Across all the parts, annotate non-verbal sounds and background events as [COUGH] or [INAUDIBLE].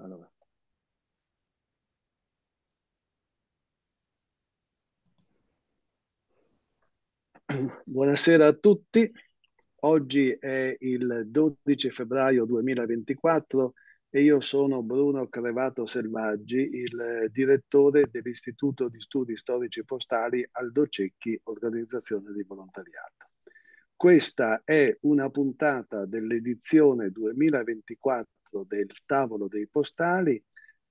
Allora. Buonasera a tutti. Oggi è il 12 febbraio 2024 e io sono Bruno Crevato Selvaggi, il direttore dell'Istituto di Studi Storici Postali Aldo Cecchi, organizzazione di volontariato. Questa è una puntata dell'edizione 2024 dentro del tavolo dei postali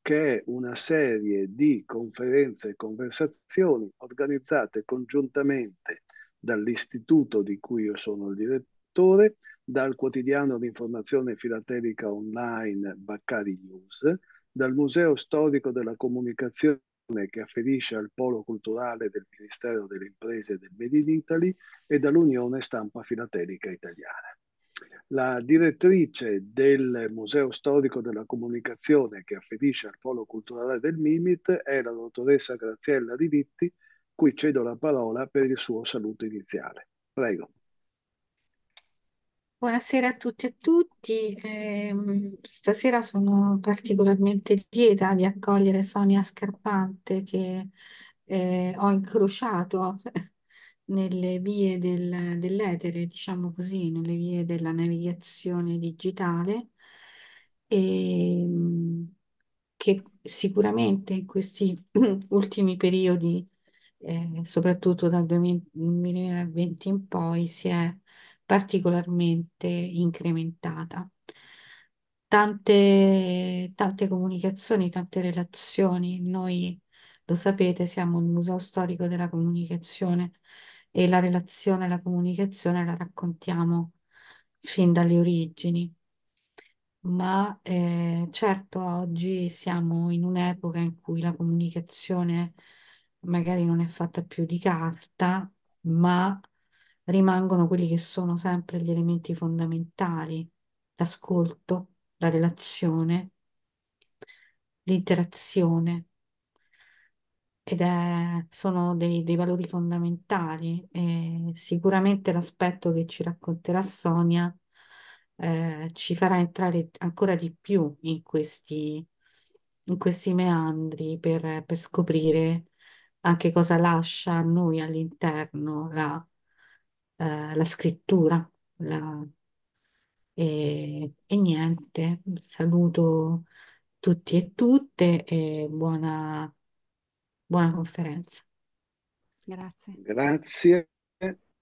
che è una serie di conferenze e conversazioni organizzate congiuntamente dall'istituto di cui io sono il direttore, dal quotidiano di informazione filatelica online Baccari News, dal Museo Storico della Comunicazione che afferisce al polo culturale del Ministero delle Imprese e del Made in Italy e dall'Unione Stampa Filatelica Italiana. La direttrice del Museo Storico della Comunicazione che afferisce al Polo Culturale del Mimit è la dottoressa Graziella Rivitti, cui cedo la parola per il suo saluto iniziale. Prego. Buonasera a tutti e a tutti. Eh, stasera sono particolarmente lieta di accogliere Sonia Scarpante che eh, ho incrociato nelle vie del, dell'etere, diciamo così, nelle vie della navigazione digitale e ehm, che sicuramente in questi [CLEARS THROAT] ultimi periodi, eh, soprattutto dal 2020 in poi, si è particolarmente incrementata. Tante, tante comunicazioni, tante relazioni, noi lo sapete, siamo il museo storico della comunicazione e la relazione, e la comunicazione la raccontiamo fin dalle origini. Ma eh, certo oggi siamo in un'epoca in cui la comunicazione magari non è fatta più di carta, ma rimangono quelli che sono sempre gli elementi fondamentali, l'ascolto, la relazione, l'interazione, ed è, sono dei, dei valori fondamentali. E sicuramente l'aspetto che ci racconterà Sonia eh, ci farà entrare ancora di più in questi, in questi meandri per, per scoprire anche cosa lascia a noi all'interno la, eh, la scrittura. La, e, e niente, saluto tutti e tutte e buona Buona conferenza. Grazie. Grazie,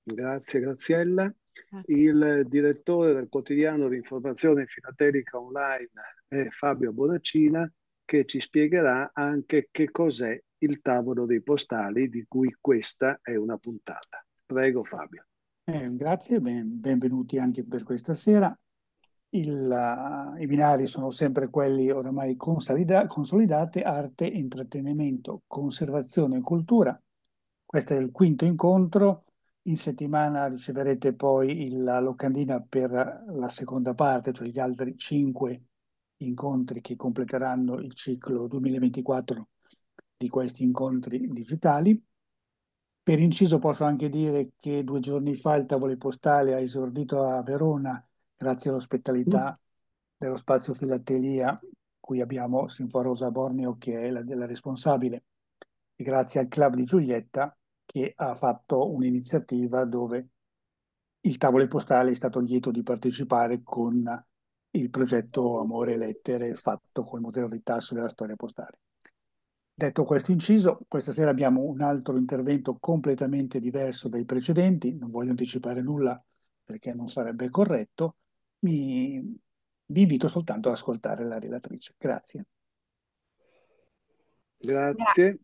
grazie Graziella. Il direttore del quotidiano di informazione filatelica online è Fabio Bonaccina che ci spiegherà anche che cos'è il tavolo dei postali di cui questa è una puntata. Prego Fabio. Eh, grazie, ben, benvenuti anche per questa sera il, eh, i binari sono sempre quelli oramai consolida, consolidati, arte, intrattenimento, conservazione e cultura. Questo è il quinto incontro. In settimana riceverete poi il, la locandina per la seconda parte, cioè gli altri cinque incontri che completeranno il ciclo 2024 di questi incontri digitali. Per inciso posso anche dire che due giorni fa il tavolo Postale ha esordito a Verona grazie all'ospitalità dello spazio Filatelia, cui abbiamo Sinforosa Borneo che è la, la responsabile, e grazie al Club di Giulietta che ha fatto un'iniziativa dove il tavolo postale è stato lieto di partecipare con il progetto Amore e Lettere fatto col Museo di Tasso della Storia Postale. Detto questo inciso, questa sera abbiamo un altro intervento completamente diverso dai precedenti, non voglio anticipare nulla perché non sarebbe corretto, mi, vi invito soltanto ad ascoltare la relatrice. Grazie. Grazie.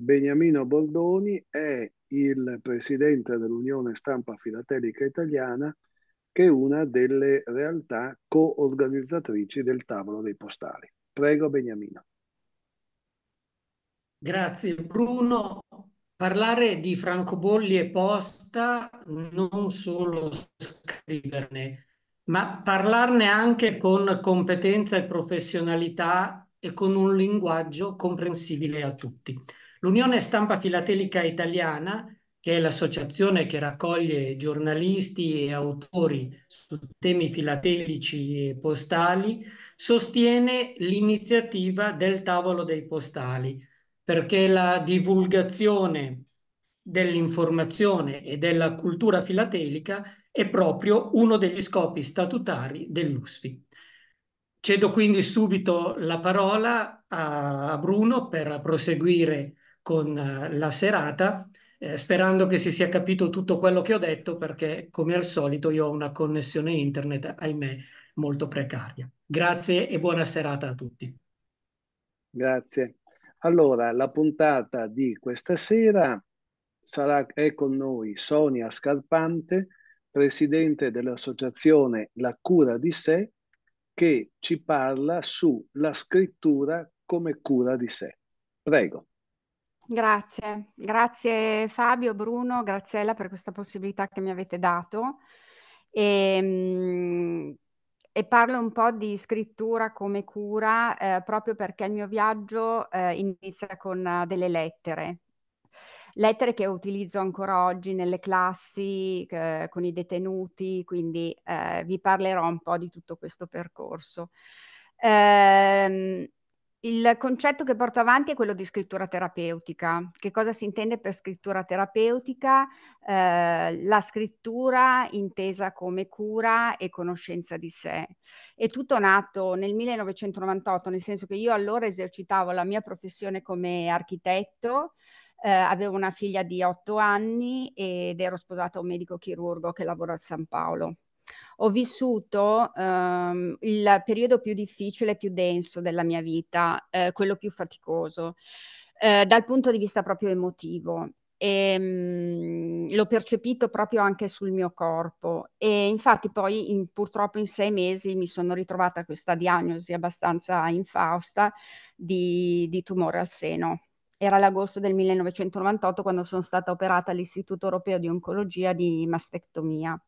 Beniamino Bordoni è il presidente dell'Unione Stampa Filatelica Italiana, che è una delle realtà coorganizzatrici del tavolo dei postali. Prego Beniamino. Grazie Bruno. Parlare di francobolli e posta, non solo scriverne, ma parlarne anche con competenza e professionalità e con un linguaggio comprensibile a tutti. L'Unione Stampa Filatelica Italiana, che è l'associazione che raccoglie giornalisti e autori su temi filatelici e postali, sostiene l'iniziativa del Tavolo dei Postali, perché la divulgazione dell'informazione e della cultura filatelica è proprio uno degli scopi statutari dell'USFI. Cedo quindi subito la parola a Bruno per proseguire con eh, la serata, eh, sperando che si sia capito tutto quello che ho detto perché come al solito io ho una connessione internet, ahimè, molto precaria. Grazie e buona serata a tutti. Grazie. Allora, la puntata di questa sera sarà, è con noi Sonia Scarpante, presidente dell'associazione La cura di sé, che ci parla sulla scrittura come cura di sé. Prego. Grazie, grazie Fabio, Bruno, Graziella per questa possibilità che mi avete dato. E, ehm, e parlo un po' di scrittura come cura eh, proprio perché il mio viaggio eh, inizia con eh, delle lettere lettere che utilizzo ancora oggi nelle classi eh, con i detenuti, quindi eh, vi parlerò un po' di tutto questo percorso. Ehm, il concetto che porto avanti è quello di scrittura terapeutica. Che cosa si intende per scrittura terapeutica? Eh, la scrittura intesa come cura e conoscenza di sé. È tutto nato nel 1998, nel senso che io allora esercitavo la mia professione come architetto, eh, avevo una figlia di otto anni ed ero sposata a un medico chirurgo che lavora a San Paolo. Ho vissuto ehm, il periodo più difficile, e più denso della mia vita, eh, quello più faticoso, eh, dal punto di vista proprio emotivo. E, ehm, mh, l'ho percepito proprio anche sul mio corpo e infatti poi in, purtroppo in sei mesi mi sono ritrovata questa diagnosi abbastanza infausta di, di tumore al seno era l'agosto del 1998 quando sono stata operata all'Istituto Europeo di Oncologia di mastectomia.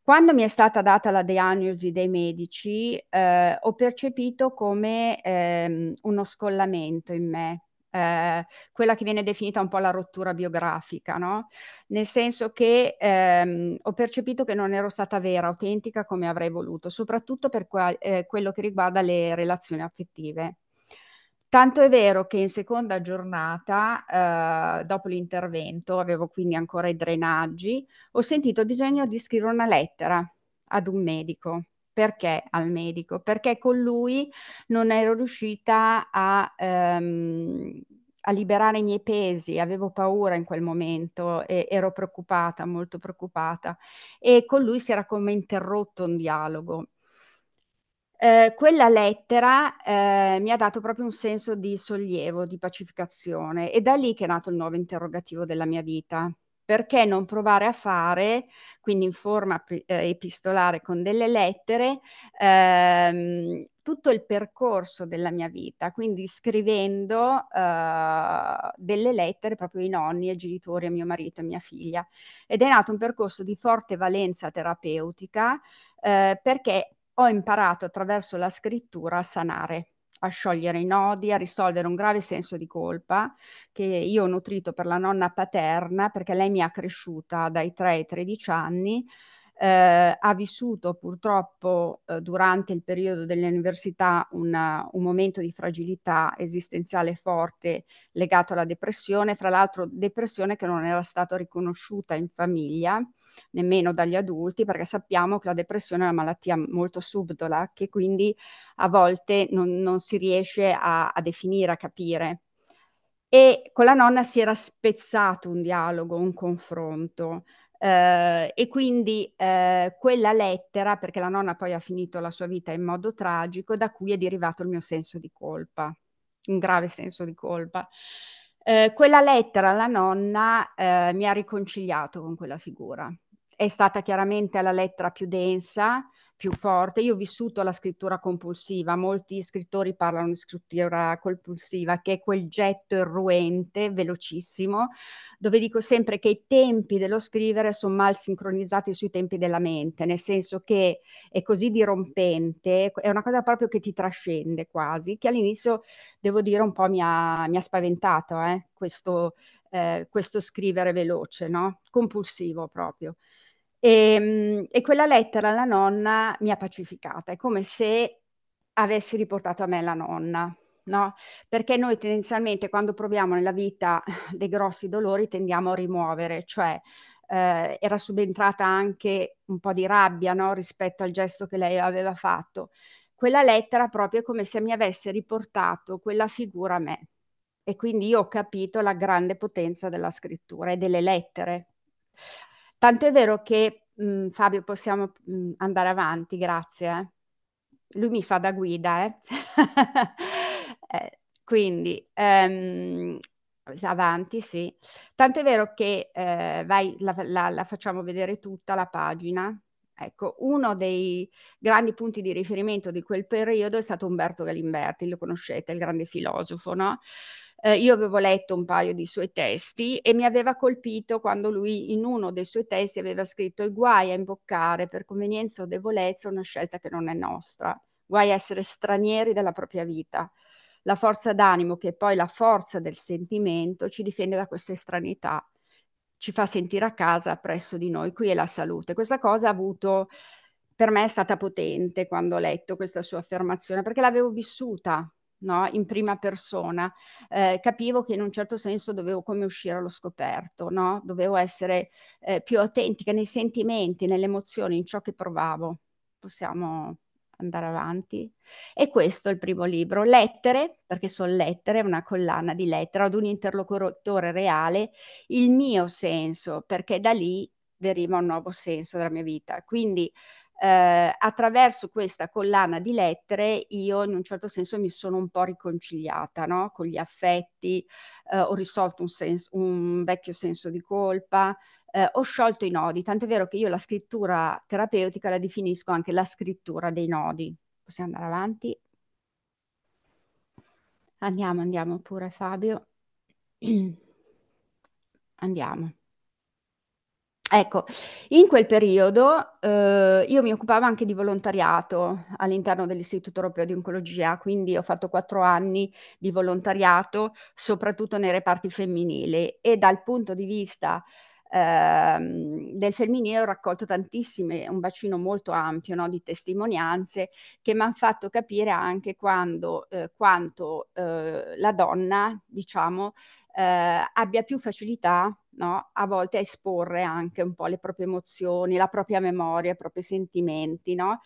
Quando mi è stata data la diagnosi dei medici, eh, ho percepito come ehm, uno scollamento in me, eh, quella che viene definita un po' la rottura biografica, no? nel senso che ehm, ho percepito che non ero stata vera, autentica come avrei voluto, soprattutto per qual- eh, quello che riguarda le relazioni affettive. Tanto è vero che in seconda giornata, eh, dopo l'intervento, avevo quindi ancora i drenaggi, ho sentito bisogno di scrivere una lettera ad un medico. Perché al medico? Perché con lui non ero riuscita a, ehm, a liberare i miei pesi, avevo paura in quel momento, e ero preoccupata, molto preoccupata. E con lui si era come interrotto un dialogo eh, quella lettera eh, mi ha dato proprio un senso di sollievo, di pacificazione e da lì che è nato il nuovo interrogativo della mia vita. Perché non provare a fare, quindi in forma eh, epistolare con delle lettere, ehm, tutto il percorso della mia vita, quindi scrivendo uh, delle lettere proprio ai nonni, ai genitori, a mio marito e a mia figlia. Ed è nato un percorso di forte valenza terapeutica uh, perché ho imparato attraverso la scrittura a sanare, a sciogliere i nodi, a risolvere un grave senso di colpa che io ho nutrito per la nonna paterna perché lei mi ha cresciuta dai 3 ai 13 anni. Eh, ha vissuto purtroppo eh, durante il periodo dell'università una, un momento di fragilità esistenziale forte legato alla depressione, fra l'altro depressione che non era stata riconosciuta in famiglia nemmeno dagli adulti, perché sappiamo che la depressione è una malattia molto subdola, che quindi a volte non, non si riesce a, a definire, a capire. E con la nonna si era spezzato un dialogo, un confronto. Uh, e quindi uh, quella lettera, perché la nonna poi ha finito la sua vita in modo tragico, da cui è derivato il mio senso di colpa, un grave senso di colpa. Eh, quella lettera alla nonna eh, mi ha riconciliato con quella figura. È stata chiaramente la lettera più densa, più forte. Io ho vissuto la scrittura compulsiva, molti scrittori parlano di scrittura compulsiva, che è quel getto irruente, velocissimo, dove dico sempre che i tempi dello scrivere sono mal sincronizzati sui tempi della mente, nel senso che è così dirompente, è una cosa proprio che ti trascende quasi, che all'inizio devo dire un po' mi ha, mi ha spaventato eh, questo, eh, questo scrivere veloce, no? compulsivo proprio. E, ehm, e quella lettera alla nonna mi ha pacificata, è come se avessi riportato a me la nonna. No? Perché noi tendenzialmente quando proviamo nella vita [LAUGHS] dei grossi dolori tendiamo a rimuovere, cioè eh, era subentrata anche un po' di rabbia no? rispetto al gesto che lei aveva fatto. Quella lettera proprio è come se mi avesse riportato quella figura a me. E quindi io ho capito la grande potenza della scrittura e delle lettere. Tanto è vero che, mh, mm, Fabio, possiamo mh, mm, andare avanti, grazie. Eh. Lui mi fa da guida, eh. [LAUGHS] eh, quindi, ehm, avanti, sì. Tanto è vero che, eh, vai, la, la, la facciamo vedere tutta la pagina, Ecco, uno dei grandi punti di riferimento di quel periodo è stato Umberto Galimberti, lo conoscete, il grande filosofo, no? Eh, io avevo letto un paio di suoi testi e mi aveva colpito quando lui in uno dei suoi testi aveva scritto i guai a imboccare per convenienza o debolezza una scelta che non è nostra, guai a essere stranieri della propria vita. La forza d'animo, che è poi la forza del sentimento, ci difende da questa estranità, ci fa sentire a casa presso di noi, qui è la salute. Questa cosa ha avuto per me è stata potente quando ho letto questa sua affermazione, perché l'avevo vissuta, no? in prima persona, eh, capivo che in un certo senso dovevo come uscire allo scoperto, no? dovevo essere eh, più autentica nei sentimenti, nelle emozioni, in ciò che provavo. Possiamo andare avanti. E questo è il primo libro, Lettere, perché sono lettere, una collana di lettere ad un interlocutore reale, il mio senso, perché da lì deriva un nuovo senso della mia vita. Quindi eh, attraverso questa collana di lettere io in un certo senso mi sono un po' riconciliata no? con gli affetti, eh, ho risolto un, senso, un, vecchio senso di colpa, eh, ho sciolto i nodi, tant'è vero che io la scrittura terapeutica la definisco anche la scrittura dei nodi. Possiamo andare avanti? Andiamo, andiamo pure Fabio. [CLEARS THROAT] andiamo. Ecco, in quel periodo eh, io mi occupavo anche di volontariato all'interno dell'Istituto Europeo di Oncologia, quindi ho fatto quattro anni di volontariato, soprattutto nei reparti femminili e dal punto di vista ehm, del femminile ho raccolto tantissime, un bacino molto ampio no, di testimonianze che mi hanno fatto capire anche quando, eh, quanto eh, la donna, diciamo, eh, abbia più facilità no? a volte a esporre anche un po' le proprie emozioni, la propria memoria, i propri sentimenti. No?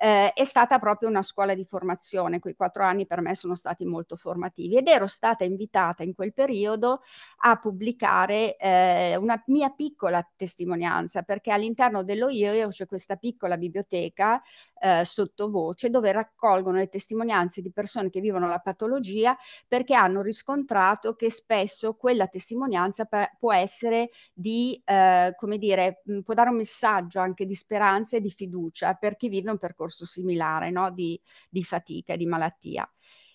Eh, è stata proprio una scuola di formazione, quei quattro anni per me sono stati molto formativi ed ero stata invitata in quel periodo a pubblicare eh, una mia piccola testimonianza, perché all'interno dello IEO c'è questa piccola biblioteca eh, sottovoce dove raccolgono le testimonianze di persone che vivono la patologia perché hanno riscontrato che spesso quella testimonianza per, può essere essere di, eh, come dire, mm, può dare un messaggio anche di speranza e di fiducia per chi vive un percorso similare no? di, di fatica, di malattia.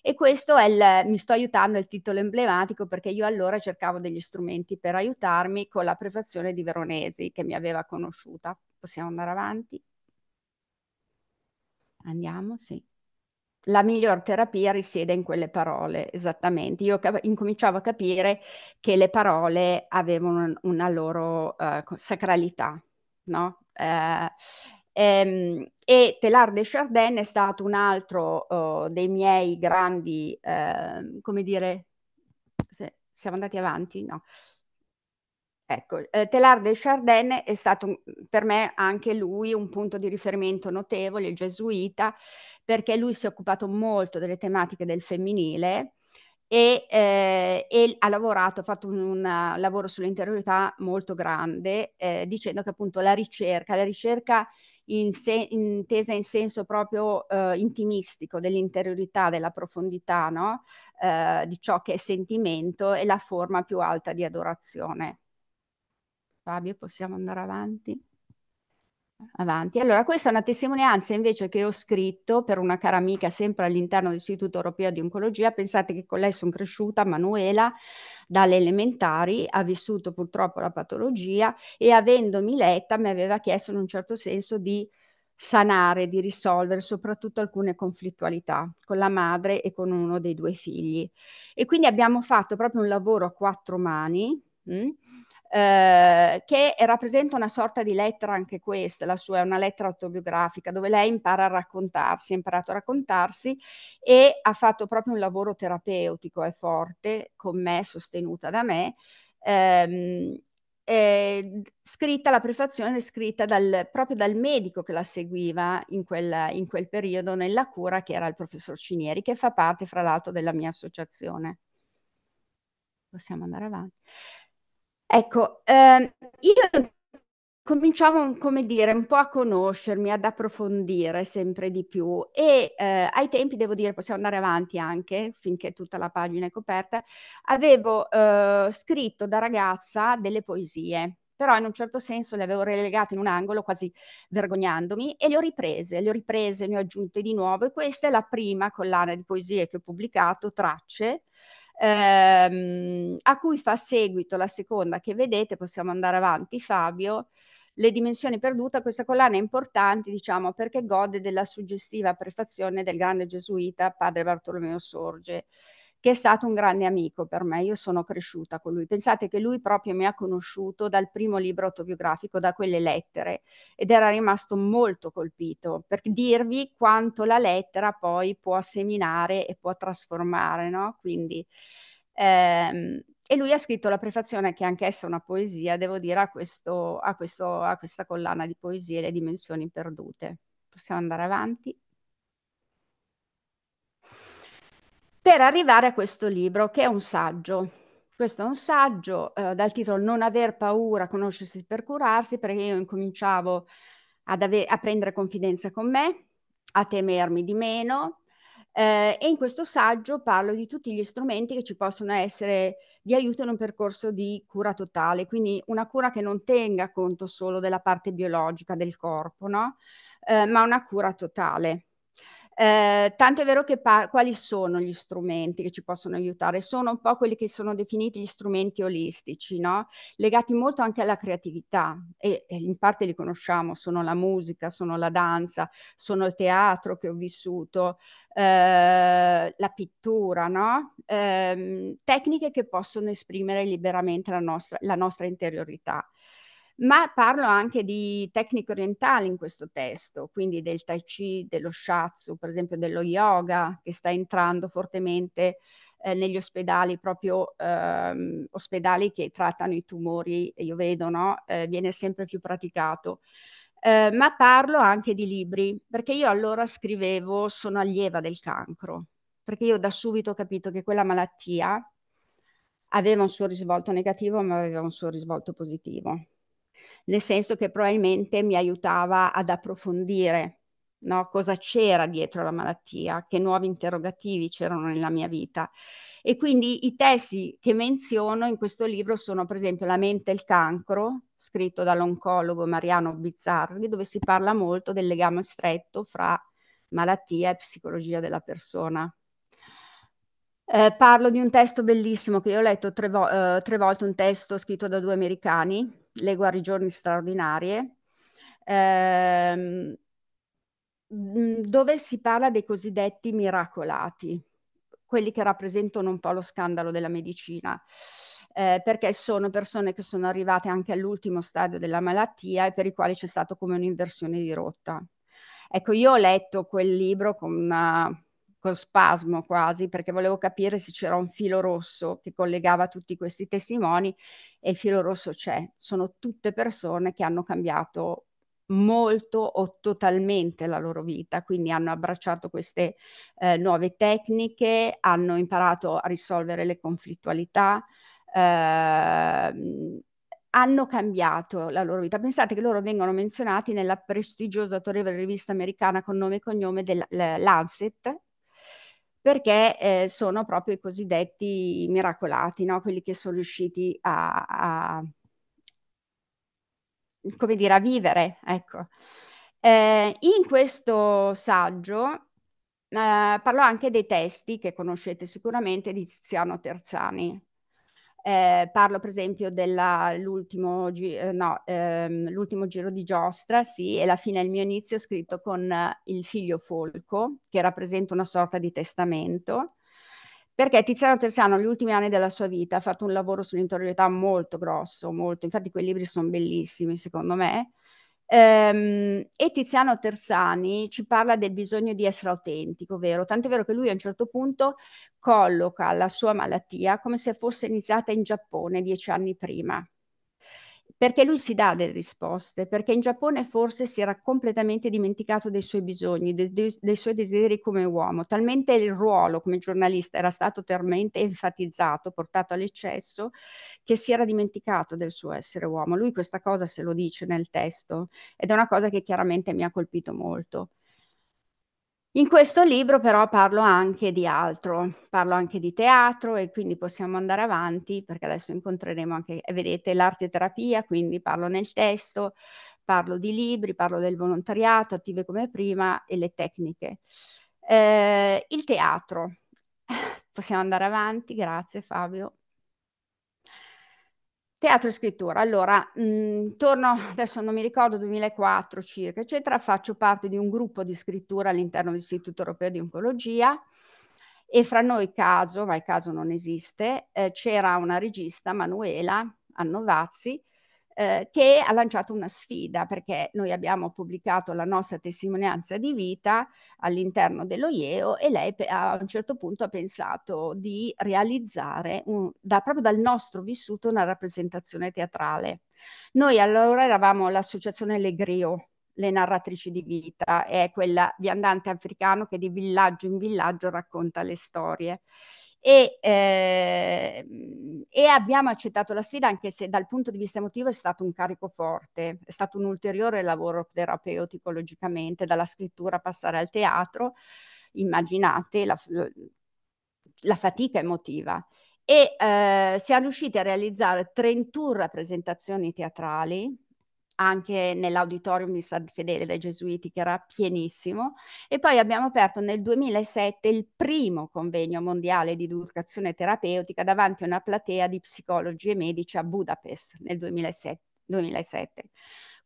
E questo è il, mi sto aiutando, è il titolo emblematico perché io allora cercavo degli strumenti per aiutarmi con la prefazione di Veronesi che mi aveva conosciuta. Possiamo andare avanti? Andiamo, sì la miglior terapia risiede in quelle parole, esattamente. Io cap- incominciavo a capire che le parole avevano una loro uh, sacralità, no? Uh, ehm, e Telar de Chardin è stato un altro uh, dei miei grandi, ehm, come dire, siamo andati avanti? No. Ecco, eh, Telar de Chardin è stato per me anche lui un punto di riferimento notevole, il gesuita, perché lui si è occupato molto delle tematiche del femminile e, eh, e ha lavorato, ha fatto un, un eh, lavoro sull'interiorità molto grande, eh, dicendo che appunto la ricerca, la ricerca in se, intesa in senso proprio eh, intimistico dell'interiorità, della profondità, no? eh, di ciò che è sentimento, è la forma più alta di adorazione. Fabio, possiamo andare avanti? avanti. Allora, questa è una testimonianza invece che ho scritto per una cara amica sempre all'interno dell'Istituto Europeo di Oncologia. Pensate che con lei sono cresciuta, Manuela, dalle elementari, ha vissuto purtroppo la patologia e avendomi letta mi aveva chiesto in un certo senso di sanare, di risolvere soprattutto alcune conflittualità con la madre e con uno dei due figli. E quindi abbiamo fatto proprio un lavoro a quattro mani. Mh? Mm, eh, che rappresenta una sorta di lettera anche questa, la sua è una lettera autobiografica dove lei impara a raccontarsi, ha imparato a raccontarsi e ha fatto proprio un lavoro terapeutico, è forte, con me, sostenuta da me. Ehm, eh, scritta la prefazione scritta dal, proprio dal medico che la seguiva in quel, in quel, periodo nella cura che era il professor Cinieri che fa parte fra l'altro della mia associazione possiamo andare avanti Ecco, ehm, io cominciavo, come dire, un po' a conoscermi, ad approfondire sempre di più e eh, ai tempi, devo dire, possiamo andare avanti anche finché tutta la pagina è coperta, avevo eh, scritto da ragazza delle poesie però in un certo senso le avevo relegate in un angolo quasi vergognandomi e le ho riprese, le ho riprese, ne ho aggiunte di nuovo e questa è la prima collana di poesie che ho pubblicato, Tracce, ehm, a cui fa seguito la seconda che vedete, possiamo andare avanti Fabio, le dimensioni perdute, questa collana è importante diciamo perché gode della suggestiva prefazione del grande gesuita padre Bartolomeo Sorge che è stato un grande amico per me, io sono cresciuta con lui. Pensate che lui proprio mi ha conosciuto dal primo libro autobiografico, da quelle lettere, ed era rimasto molto colpito per dirvi quanto la lettera poi può seminare e può trasformare, no? Quindi... Ehm, e lui ha scritto la prefazione, che anch'essa è una poesia, devo dire, a, questo, a, questo, a questa collana di poesie, Le dimensioni perdute. Possiamo andare avanti. per arrivare a questo libro che è un saggio. Questo è un saggio eh, dal titolo Non aver paura, conoscersi per curarsi, perché io incominciavo ave- a prendere confidenza con me, a temermi di meno, eh, e in questo saggio parlo di tutti gli strumenti che ci possono essere di aiuto in un percorso di cura totale, quindi una cura che non tenga conto solo della parte biologica del corpo, no? eh, ma una cura totale. Ehm, tanto è vero che par- quali sono gli strumenti che ci possono aiutare? Sono un po' quelli che sono definiti gli strumenti olistici, no? legati molto anche alla creatività e, e in parte li conosciamo, sono la musica, sono la danza, sono il teatro che ho vissuto, eh, la pittura, no? eh, tecniche che possono esprimere liberamente la nostra, la nostra interiorità ma parlo anche di tecniche orientali in questo testo, quindi del tai chi, dello shatsu, per esempio dello yoga che sta entrando fortemente eh, negli ospedali, proprio ehm, ospedali che trattano i tumori, io vedo, no? eh, viene sempre più praticato. Eh, ma parlo anche di libri, perché io allora scrivevo Sono allieva del cancro, perché io da subito ho capito che quella malattia aveva un suo risvolto negativo, ma aveva un suo risvolto positivo nel senso che probabilmente mi aiutava ad approfondire no? cosa c'era dietro la malattia, che nuovi interrogativi c'erano nella mia vita. E quindi i testi che menziono in questo libro sono per esempio La mente e il cancro, scritto dall'oncologo Mariano Bizzarri, dove si parla molto del legame stretto fra malattia e psicologia della persona. Eh, parlo di un testo bellissimo che io ho letto tre, vo- eh, tre volte, un testo scritto da due americani, le guarigioni straordinarie, ehm, dove si parla dei cosiddetti miracolati, quelli che rappresentano un po' lo scandalo della medicina. Eh, perché sono persone che sono arrivate anche all'ultimo stadio della malattia e per i quali c'è stato come un'inversione di rotta. Ecco, io ho letto quel libro con una con spasmo quasi, perché volevo capire se c'era un filo rosso che collegava tutti questi testimoni e il filo rosso c'è. Sono tutte persone che hanno cambiato molto o totalmente la loro vita, quindi hanno abbracciato queste eh, nuove tecniche, hanno imparato a risolvere le conflittualità, eh, hanno cambiato la loro vita. Pensate che loro vengono menzionati nella prestigiosa autorevole rivista americana con nome e cognome dell'Lancet, perché eh, sono proprio i cosiddetti miracolati, no? quelli che sono riusciti a, a come dire, a vivere. Ecco. Eh, in questo saggio eh, parlo anche dei testi che conoscete sicuramente di Tiziano Terzani, eh, parlo per esempio dell'ultimo gi- eh, no, ehm, giro di giostra, sì, e la fine è il mio inizio scritto con eh, il figlio Folco, che rappresenta una sorta di testamento, perché Tiziano Terziano negli ultimi anni della sua vita ha fatto un lavoro sull'interiorità molto grosso, molto, infatti quei libri sono bellissimi secondo me, Ehm, e Tiziano Terzani ci parla del bisogno di essere autentico, vero? Tant'è vero che lui a un certo punto colloca la sua malattia come se fosse iniziata in Giappone dieci anni prima perché lui si dà delle risposte, perché in Giappone forse si era completamente dimenticato dei suoi bisogni, dei, dei, dei suoi desideri come uomo, talmente il ruolo come giornalista era stato talmente enfatizzato, portato all'eccesso, che si era dimenticato del suo essere uomo. Lui questa cosa se lo dice nel testo ed è una cosa che chiaramente mi ha colpito molto. In questo libro però parlo anche di altro, parlo anche di teatro e quindi possiamo andare avanti perché adesso incontreremo anche, eh, vedete, l'arte e terapia, quindi parlo nel testo, parlo di libri, parlo del volontariato, attive come prima e le tecniche. Eh, il teatro, [LAUGHS] possiamo andare avanti, grazie Fabio. Teatro e scrittura. Allora, intorno, mm, torno, adesso non mi ricordo, 2004 circa, eccetera, faccio parte di un gruppo di scrittura all'interno dell'Istituto Europeo di Oncologia e fra noi caso, ma il caso non esiste, eh, c'era una regista, Manuela Annovazzi, eh, che ha lanciato una sfida perché noi abbiamo pubblicato la nostra testimonianza di vita all'interno dello IEO e lei a un certo punto ha pensato di realizzare un, da, proprio dal nostro vissuto una rappresentazione teatrale. Noi allora eravamo l'associazione Legrio, le narratrici di vita, è quella viandante africano che di villaggio in villaggio racconta le storie e, eh, e, abbiamo accettato la sfida anche se dal punto di vista emotivo è stato un carico forte, è stato un ulteriore lavoro terapeutico logicamente, dalla scrittura passare al teatro, immaginate la, la fatica emotiva. E eh, siamo riusciti a realizzare 31 rappresentazioni teatrali anche nell'auditorium di San Fedele dei Gesuiti che era pienissimo e poi abbiamo aperto nel 2007 il primo convegno mondiale di educazione terapeutica davanti a una platea di psicologi e medici a Budapest nel 2007. 2007.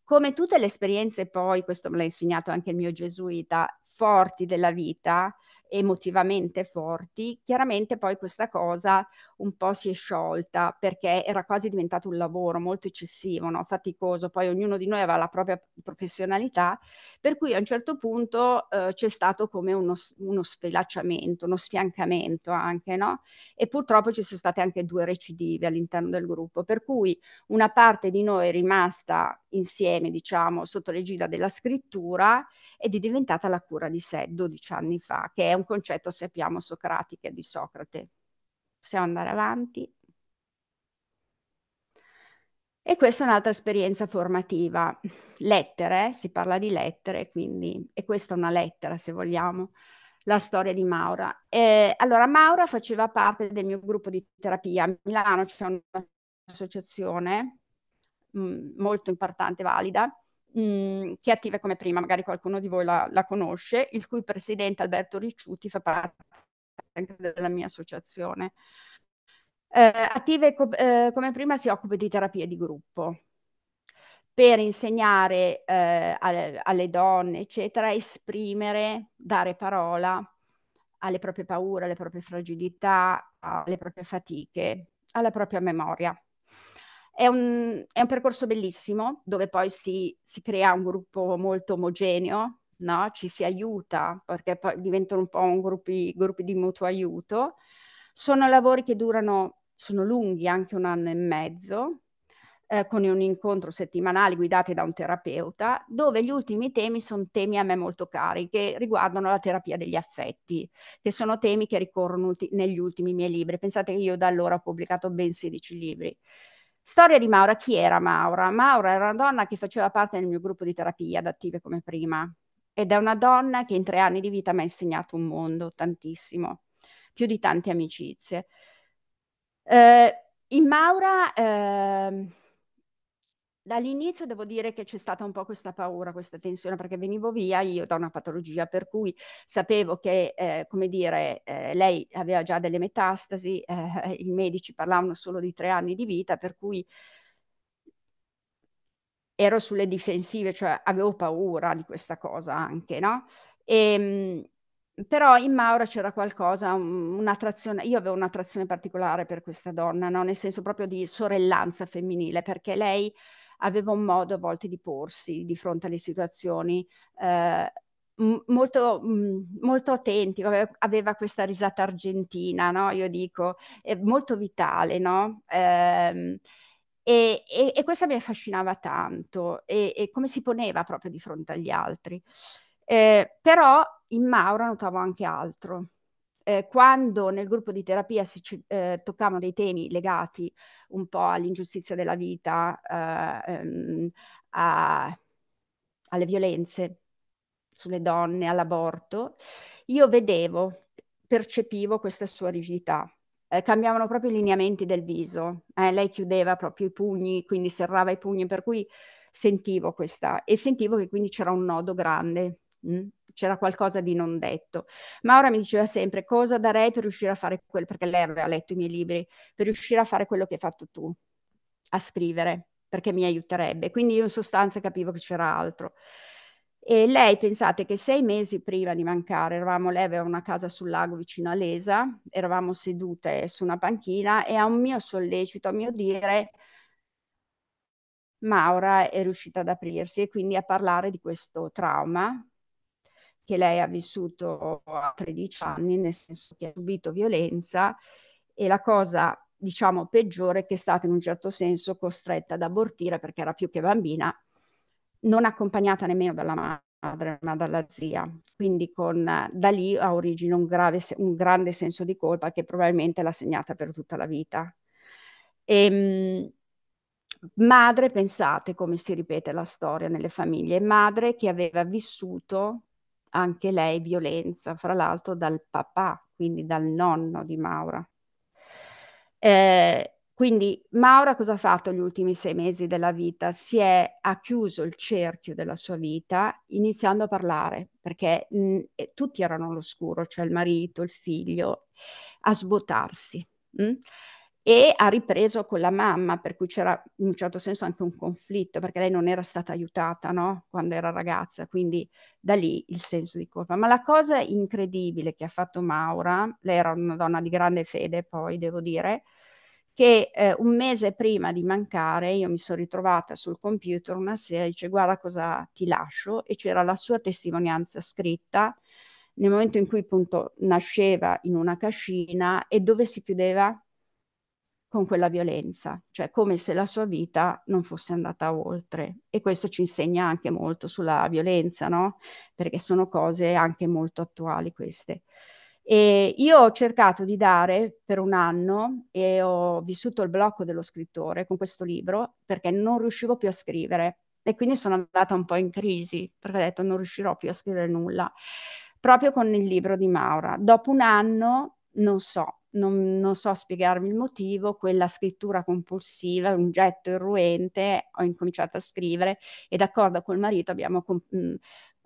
Come tutte le esperienze poi, questo me l'ha insegnato anche il mio gesuita, forti della vita, emotivamente forti, chiaramente poi questa cosa un po' si è sciolta perché era quasi diventato un lavoro molto eccessivo, no? faticoso, poi ognuno di noi aveva la propria professionalità, per cui a un certo punto eh, c'è stato come uno, uno sfilacciamento, uno sfiancamento anche, no? e purtroppo ci sono state anche due recidive all'interno del gruppo, per cui una parte di noi è rimasta insieme, diciamo, sotto l'egida della scrittura ed è diventata la cura di sé 12 anni fa, che è un concetto, sappiamo, socratiche di Socrate. Possiamo andare avanti. E questa è un'altra esperienza formativa. Lettere, si parla di lettere, quindi, e questa è una lettera se vogliamo, la storia di Maura. Eh, allora, Maura faceva parte del mio gruppo di terapia. A Milano c'è un'associazione mm, molto importante, valida, Mhmm, che è attiva come prima, magari qualcuno di voi la, la conosce, il cui presidente Alberto Ricciuti fa parte anche della mia associazione. Eh, attive co- eh, come prima si occupa di terapie di gruppo per insegnare eh, alle, alle donne, eccetera, a esprimere, dare parola alle proprie paure, alle proprie fragilità, alle proprie fatiche, alla propria memoria. È un, è un, percorso bellissimo dove poi si, si crea un gruppo molto omogeneo, no? ci si aiuta perché poi diventano un po' un gruppi, gruppi, di mutuo aiuto. Sono lavori che durano, sono lunghi, anche un anno e mezzo, eh, con un incontro settimanale guidati da un terapeuta, dove gli ultimi temi sono temi a me molto cari, che riguardano la terapia degli affetti, che sono temi che ricorrono ulti- negli ultimi miei libri. Pensate che io da allora ho pubblicato ben 16 libri Storia di Maura, chi era Maura? Maura era una donna che faceva parte del mio gruppo di terapia da attive come prima ed è una donna che in tre anni di vita mi ha insegnato un mondo, tantissimo, più di tante amicizie. Eh, in Maura... Eh, dall'inizio devo dire che c'è stata un po' questa paura, questa tensione, perché venivo via io da una patologia, per cui sapevo che, eh, come dire, eh, lei aveva già delle metastasi, eh, [LAUGHS] i medici parlavano solo di tre anni di vita, per cui ero sulle difensive, cioè avevo paura di questa cosa anche, no? E, ehm, però in Maura c'era qualcosa, un'attrazione, io avevo un'attrazione particolare per questa donna, no? nel senso proprio di sorellanza femminile, perché lei aveva un modo a volte di porsi di fronte alle situazioni eh, molto, molto autentico, aveva questa risata argentina, no? io dico, molto vitale, no? Eh, e, e, e, questa mi affascinava tanto, e, e, come si poneva proprio di fronte agli altri. Eh, però in Mauro notavo anche altro, eh, quando nel gruppo di terapia si, eh, toccavano dei temi legati un po' all'ingiustizia della vita, eh, ehm, a, alle violenze sulle donne, all'aborto, io vedevo, percepivo questa sua rigidità. Eh, cambiavano proprio i lineamenti del viso, eh, lei chiudeva proprio i pugni, quindi serrava i pugni, per cui sentivo questa e sentivo che quindi c'era un nodo grande. Mh? Mm, c'era qualcosa di non detto. Maura mi diceva sempre cosa darei per riuscire a fare quello, perché lei aveva letto i miei libri, per riuscire a fare quello che hai fatto tu, a scrivere, perché mi aiuterebbe. Quindi io in sostanza capivo che c'era altro. E lei, pensate che sei mesi prima di mancare, eravamo, lei aveva una casa sul lago vicino a Lesa, eravamo sedute su una panchina e a un mio sollecito, a mio dire, Maura è riuscita ad aprirsi e quindi a parlare di questo trauma che lei ha vissuto a 13 anni, nel senso che ha subito violenza e la cosa diciamo peggiore è che è stata in un certo senso costretta ad abortire perché era più che bambina, non accompagnata nemmeno dalla madre ma dalla zia. Quindi con, da lì ha origine un, grave, un grande senso di colpa che probabilmente l'ha segnata per tutta la vita. E, ehm, madre, pensate come si ripete la storia nelle famiglie, madre che aveva vissuto anche lei violenza, fra l'altro dal papà, quindi dal nonno di Maura. Eh, quindi Maura cosa ha fatto gli ultimi sei mesi della vita? Si è, ha chiuso il cerchio della sua vita iniziando a parlare, perché mh, mm, eh, tutti erano all'oscuro, cioè il marito, il figlio, a svuotarsi. Mh? Mm? e ha ripreso con la mamma, per cui c'era in un certo senso anche un conflitto, perché lei non era stata aiutata no? quando era ragazza, quindi da lì il senso di colpa. Ma la cosa incredibile che ha fatto Maura, lei era una donna di grande fede poi, devo dire, che eh, un mese prima di mancare io mi sono ritrovata sul computer una sera e dice guarda cosa ti lascio e c'era la sua testimonianza scritta nel momento in cui appunto nasceva in una cascina e dove si chiudeva? con quella violenza, cioè come se la sua vita non fosse andata oltre. E questo ci insegna anche molto sulla violenza, no? Perché sono cose anche molto attuali queste. E io ho cercato di dare per un anno e ho vissuto il blocco dello scrittore con questo libro perché non riuscivo più a scrivere e quindi sono andata un po' in crisi perché ho detto non riuscirò più a scrivere nulla, proprio con il libro di Maura. Dopo un anno, non so, non, non, so spiegarmi il motivo, quella scrittura compulsiva, un getto irruente, ho incominciato a scrivere e d'accordo col marito abbiamo mh, mm,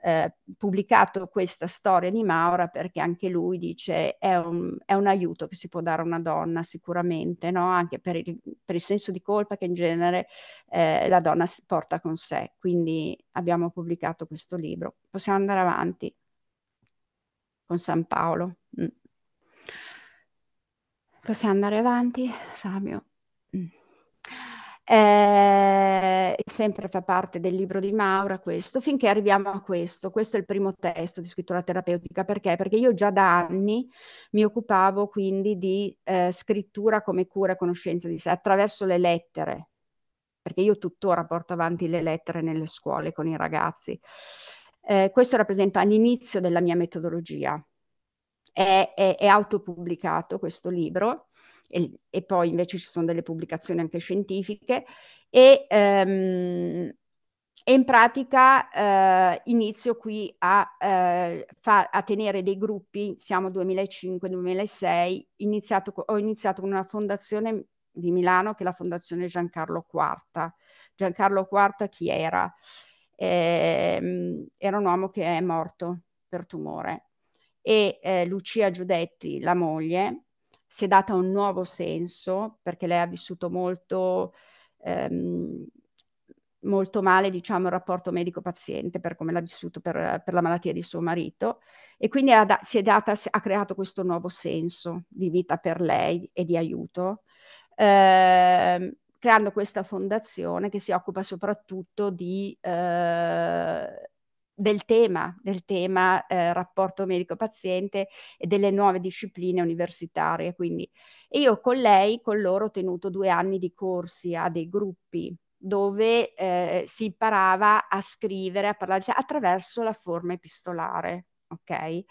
eh, pubblicato questa storia di Maura perché anche lui dice è un, è un aiuto che si può dare a una donna sicuramente, no? anche per il, per il, senso di colpa che in genere eh, la donna porta con sé. Quindi abbiamo pubblicato questo libro. Possiamo andare avanti con San Paolo. Mm. Possiamo andare avanti, Fabio? Mm. Eh, sempre fa parte del libro di Maura questo, finché arriviamo a questo. Questo è il primo testo di scrittura terapeutica. Perché? Perché io già da anni mi occupavo quindi di eh, scrittura come cura e conoscenza di sé attraverso le lettere, perché io tuttora porto avanti le lettere nelle scuole con i ragazzi. Eh, questo rappresenta l'inizio della mia metodologia è, è, è autopubblicato questo libro e, e, poi invece ci sono delle pubblicazioni anche scientifiche e, ehm, e in pratica eh, inizio qui a, eh, fa, a, tenere dei gruppi, siamo 2005-2006, iniziato, ho iniziato con una fondazione di Milano che è la fondazione Giancarlo IV. Giancarlo IV chi era? Eh, era un uomo che è morto per tumore e eh, Lucia Giudetti, la moglie, si è data un nuovo senso perché lei ha vissuto molto, ehm, molto male diciamo, il rapporto medico-paziente per come l'ha vissuto per, per la malattia di suo marito e quindi ha, da- si è data, ha creato questo nuovo senso di vita per lei e di aiuto. Eh, creando questa fondazione che si occupa soprattutto di eh, del tema, del tema eh, rapporto medico-paziente e delle nuove discipline universitarie. Quindi. E io con lei, con loro, ho tenuto due anni di corsi a dei gruppi dove eh, si imparava a scrivere, a parlare cioè, attraverso la forma epistolare. Ok,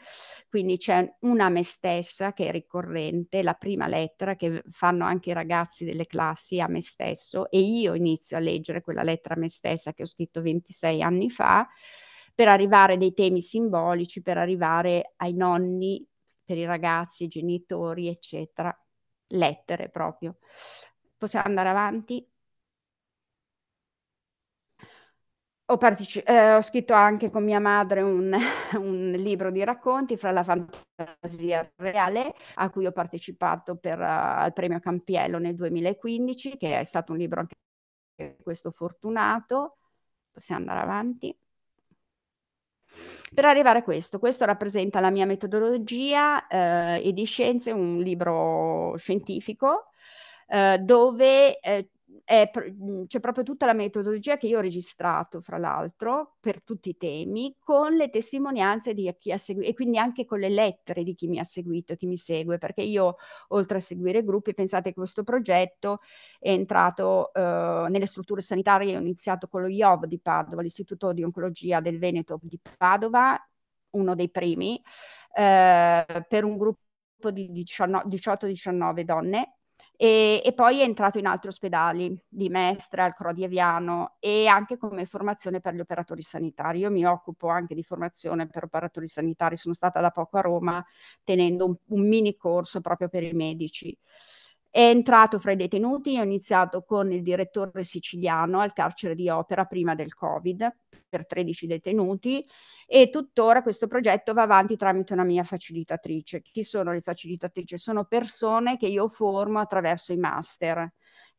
Quindi c'è una me stessa che è ricorrente, la prima lettera che fanno anche i ragazzi delle classi a me stesso e io inizio a leggere quella lettera a me stessa che ho scritto 26 anni fa per arrivare dei temi simbolici, per arrivare ai nonni, per i ragazzi, ai genitori, eccetera. Lettere proprio. Possiamo andare avanti? Ho, partici- eh, ho, scritto anche con mia madre un, [LAUGHS] un, libro di racconti fra la fantasia reale a cui ho partecipato per, uh, al premio Campiello nel 2015 che è stato un libro anche questo fortunato possiamo andare avanti per arrivare a questo, questo rappresenta la mia metodologia eh, e di scienze, un libro scientifico eh, dove eh, pr- mhmm, c'è proprio tutta la metodologia che io ho registrato, fra l'altro, per tutti i temi, con le testimonianze di chi ha seguito e quindi anche con le lettere di chi mi ha seguito e chi mi segue, perché io, oltre a seguire gruppi, pensate che questo progetto è entrato eh, nelle strutture sanitarie, ho iniziato con lo IOV di Padova, l'Istituto di Oncologia del Veneto di Padova, uno dei primi, eh, per un gruppo di 18-19 donne e, e, poi è entrato in altri ospedali di Mestra, al Aviano e anche come formazione per gli operatori sanitari. Io mi occupo anche di formazione per operatori sanitari, sono stata da poco a Roma tenendo un, un mini corso proprio per i medici. È entrato fra i detenuti, ho iniziato con il direttore siciliano al carcere di Opera prima del Covid per 13 detenuti e tuttora questo progetto va avanti tramite una mia facilitatrice. Chi sono le facilitatrici? Sono persone che io formo attraverso i master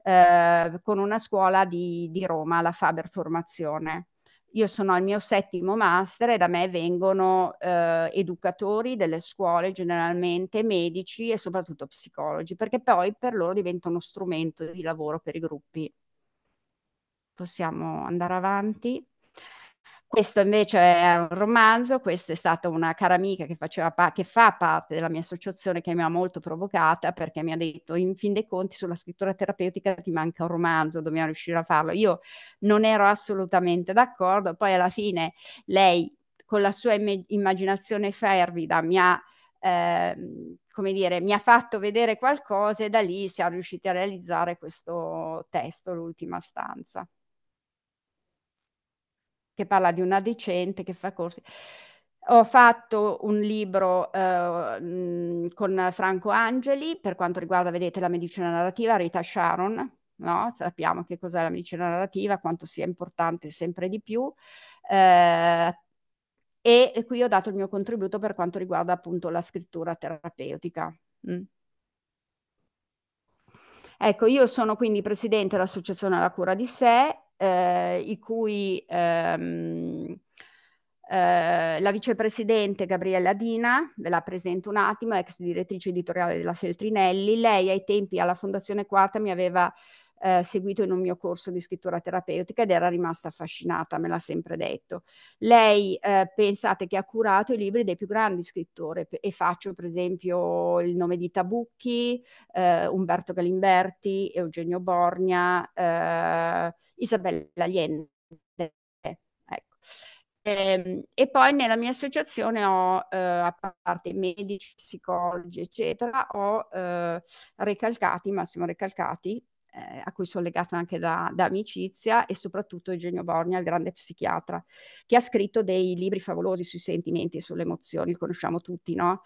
eh, con una scuola di, di Roma, la Faber Formazione. Io sono al mio settimo master e da me vengono eh, educatori delle scuole, generalmente medici e soprattutto psicologi, perché poi per loro diventa uno strumento di lavoro per i gruppi. Possiamo andare avanti. Questo invece è un romanzo, questa è stata una cara amica che, pa- che, fa parte della mia associazione che mi ha molto provocata perché mi ha detto in fin dei conti sulla scrittura terapeutica ti manca un romanzo, dobbiamo riuscire a farlo. Io non ero assolutamente d'accordo, poi alla fine lei con la sua im- immaginazione fervida mi ha eh, come dire, mi ha fatto vedere qualcosa e da lì siamo riusciti a realizzare questo testo, l'ultima stanza che parla di una decente che fa corsi. Ho fatto un libro eh, con Franco Angeli per quanto riguarda, vedete, la medicina narrativa, Rita Sharon, no? sappiamo che cos'è la medicina narrativa, quanto sia importante sempre di più. Eh, e qui ho dato il mio contributo per quanto riguarda appunto la scrittura terapeutica. Mm. Ecco, io sono quindi presidente dell'Associazione alla Cura di Sé eh, i cui ehm, eh, la vicepresidente Gabriella Dina, ve la presento un attimo, ex direttrice editoriale della Feltrinelli, lei ai tempi alla Fondazione Quarta mi aveva eh, seguito in un mio corso di scrittura terapeutica ed era rimasta affascinata, me l'ha sempre detto. Lei eh, pensate che ha curato i libri dei più grandi scrittori e faccio per esempio il nome di Tabucchi, eh, Umberto Galimberti, Eugenio Borgna, eh, Isabella Allende. Ecco. E, ehm, e poi nella mia associazione ho, eh, a parte medici, psicologi, eccetera, ho eh, recalcati, Massimo Recalcati, eh, a cui sono legata anche da, da, amicizia, e soprattutto Eugenio Borgna, il grande psichiatra, che ha scritto dei libri favolosi sui sentimenti e sulle emozioni, li conosciamo tutti, no?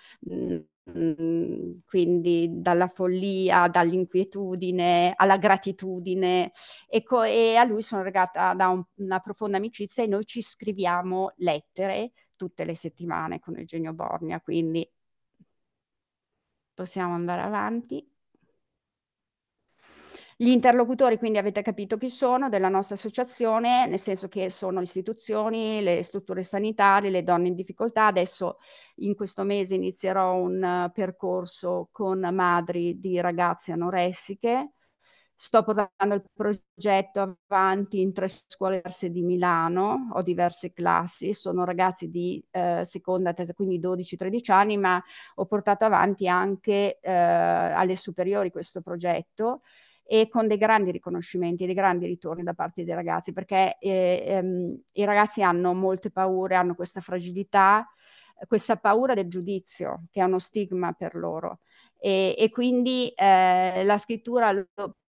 Mm, quindi dalla follia, dall'inquietudine alla gratitudine ecco, e a lui sono legata da un, una profonda amicizia e noi ci scriviamo lettere tutte le settimane con Eugenio Borgna, quindi possiamo andare avanti. Gli interlocutori, quindi avete capito chi sono, della nostra associazione, nel senso che sono le istituzioni, le strutture sanitarie, le donne in difficoltà. Adesso in questo mese inizierò un eh, percorso con madri di ragazze anoressiche. Sto portando il progetto avanti in tre scuole diverse di Milano, ho diverse classi, sono ragazzi di eh, seconda, terza, quindi 12-13 anni, ma ho portato avanti anche eh, alle superiori questo progetto e con dei grandi riconoscimenti, dei grandi ritorni da parte dei ragazzi, perché eh, ehm, i ragazzi hanno molte paure, hanno questa fragilità, questa paura del giudizio, che è uno stigma per loro. E, e quindi eh, la scrittura lo,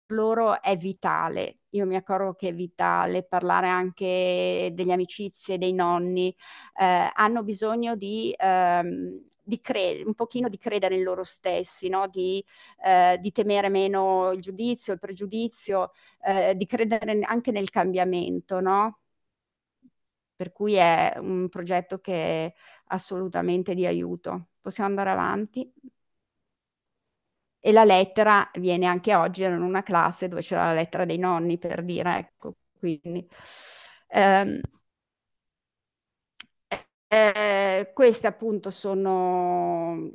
loro è vitale. Io mi accorgo che è vitale parlare anche delle amicizie, dei nonni, eh, hanno bisogno di ehm, di cre- un pochino di credere in loro stessi, no? di, eh, di, temere meno il giudizio, il pregiudizio, eh, di credere anche nel cambiamento, no? Per cui è un progetto che è assolutamente di aiuto. Possiamo andare avanti. E la lettera viene anche oggi, ero in una classe dove c'era la lettera dei nonni, per dire, ecco, quindi... Um, eh, queste appunto sono,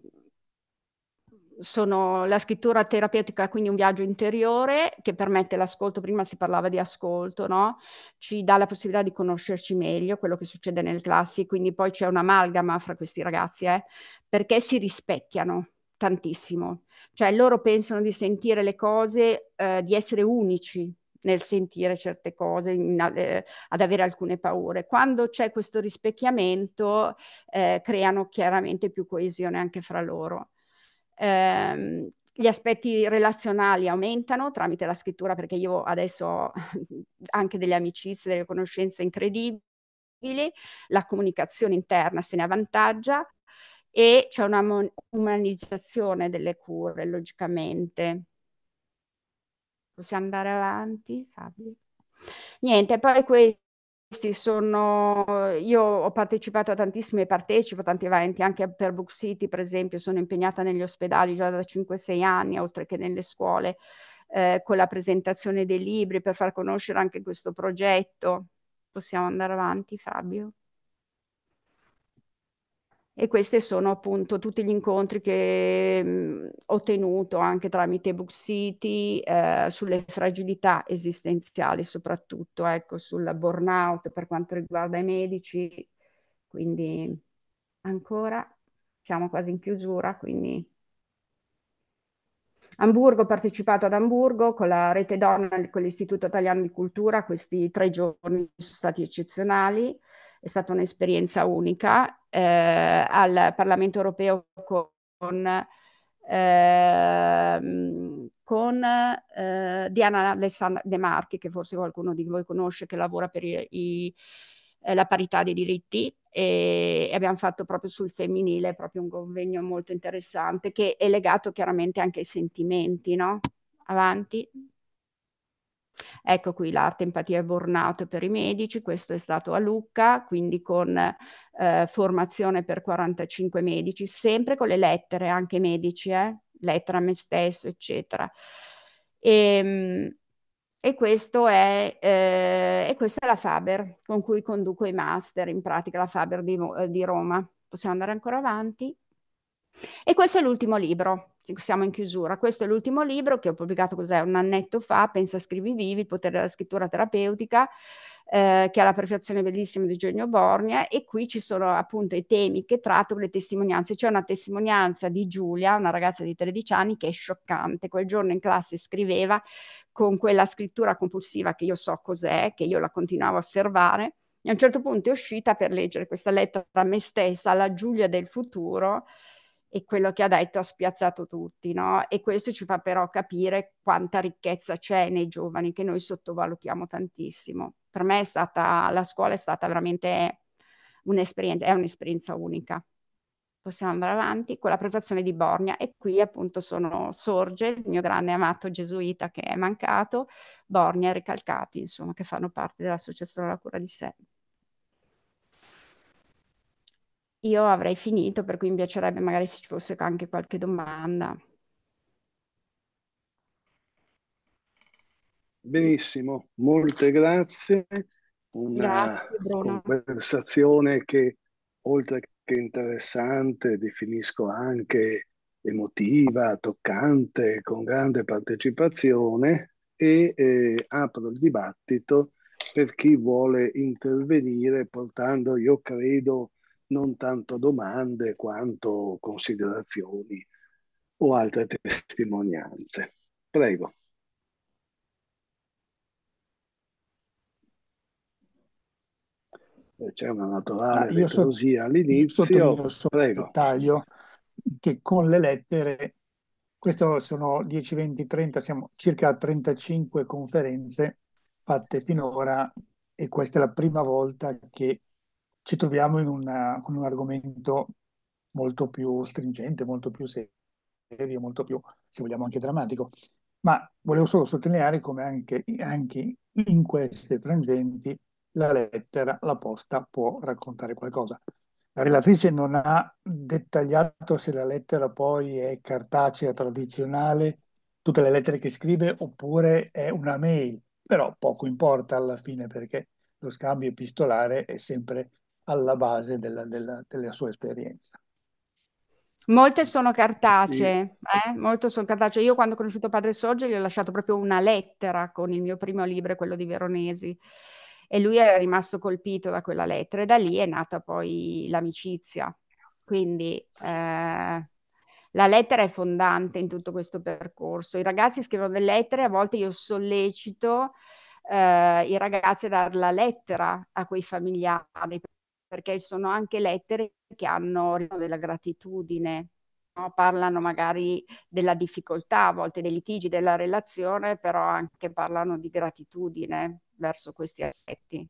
sono, la scrittura terapeutica, quindi un viaggio interiore che permette l'ascolto, prima si parlava di ascolto, no? ci dà la possibilità di conoscerci meglio, quello che succede nelle classi, quindi poi c'è un'amalgama fra questi ragazzi, eh, perché si rispecchiano tantissimo, cioè loro pensano di sentire le cose, eh, di essere unici nel sentire certe cose, in, eh, ad avere alcune paure. Quando c'è questo rispecchiamento eh, creano chiaramente più coesione anche fra loro. Eh, gli aspetti relazionali aumentano tramite la scrittura perché io adesso ho [LAUGHS] anche delle amicizie, delle conoscenze incredibili, la comunicazione interna se ne avvantaggia e c'è una umanizzazione delle cure, logicamente. Possiamo andare avanti, Fabio? Niente, poi questi sono, io ho partecipato a tantissimi, partecipo a tanti eventi, anche per Book City per esempio, sono impegnata negli ospedali già da 5-6 anni, oltre che nelle scuole, eh, con la presentazione dei libri per far conoscere anche questo progetto. Possiamo andare avanti, Fabio? e questi sono appunto tutti gli incontri che mh, mhmm, ho tenuto anche tramite Book City eh, sulle fragilità esistenziali, soprattutto ecco, sul burnout per quanto riguarda i medici. Quindi ancora siamo quasi in chiusura, quindi Hamburgo, ho partecipato ad Hamburgo con la rete donna, con l'Istituto Italiano di Cultura, questi tre giorni sono stati eccezionali è stata un'esperienza unica, eh, al Parlamento europeo con, eh, con eh, Diana Alessandra De Marchi, che forse qualcuno di voi conosce, che lavora per i, i, eh, la parità dei diritti, e abbiamo fatto proprio sul femminile proprio un convegno molto interessante che è legato chiaramente anche ai sentimenti, no? Avanti. Ecco qui l'arte, empatia e burnout per i medici, questo è stato a Lucca, quindi con eh, formazione per 45 medici, sempre con le lettere, anche medici, eh? lettera a me stesso, eccetera. E, ehm, e, questo è, eh, e questa è la Faber con cui conduco i master, in pratica la Faber di, di Roma. Possiamo andare ancora avanti? E questo è l'ultimo libro, siamo in chiusura. Questo è l'ultimo libro che ho pubblicato cos'è, un annetto fa, Pensa scrivi vivi, il potere della scrittura terapeutica, eh, che ha la prefazione bellissima di Genio Borgna e qui ci sono appunto i temi che tratto le testimonianze. C'è una testimonianza di Giulia, una ragazza di 13 anni, che è scioccante. Quel giorno in classe scriveva con quella scrittura compulsiva che io so cos'è, che io la continuavo a osservare. E a un certo punto è uscita per leggere questa lettera a me stessa, alla Giulia del futuro, e quello che ha detto ha spiazzato tutti, no? E questo ci fa però capire quanta ricchezza c'è nei giovani che noi sottovalutiamo tantissimo. Per me è stata la scuola è stata veramente un'esperienza, è un'esperienza unica. Possiamo andare avanti con la prefazione di Borgna e qui appunto sono, sorge il mio grande amato gesuita che è mancato, Borgna e Ricalcati, insomma, che fanno parte dell'Associazione alla cura di sé. Io avrei finito, per cui mi piacerebbe magari se ci fosse anche qualche domanda. Benissimo, molte grazie. Una grazie, Bruno. conversazione che oltre che interessante definisco anche emotiva, toccante, con grande partecipazione e eh, apro il dibattito per chi vuole intervenire portando, io credo, non tanto domande quanto considerazioni o altre testimonianze. Prego. Eh, c'è una naturale ah, vetrosia all'inizio. Prego. Dettaglio che con le lettere, questo sono 10, 20, 30, siamo circa a 35 conferenze fatte finora e questa è la prima volta che ci troviamo una, eh, con un argomento molto più stringente, molto più serio, molto più, se vogliamo, anche drammatico. Ma volevo solo sottolineare come anche, anche in questi frangenti la lettera, la posta può raccontare qualcosa. La relatrice non ha dettagliato se la lettera poi è cartacea tradizionale, tutte le lettere che scrive, oppure è una mail, però poco importa alla fine perché lo scambio epistolare è sempre alla base della, della, della sua esperienza. Molte sono cartacee, sì. eh? Molte sono cartacee. Io quando ho conosciuto Padre Sorge gli ho lasciato proprio una lettera con il mio primo libro, quello di Veronesi, e lui era rimasto colpito da quella lettera e da lì è nata poi l'amicizia. Quindi eh, la lettera è fondante in tutto questo percorso. I ragazzi scrivono delle lettere, a volte io sollecito eh, i ragazzi a dare la lettera a quei familiari perché sono anche lettere che hanno della gratitudine, no? parlano magari della difficoltà, a volte dei litigi della relazione, però anche parlano di gratitudine verso questi aspetti.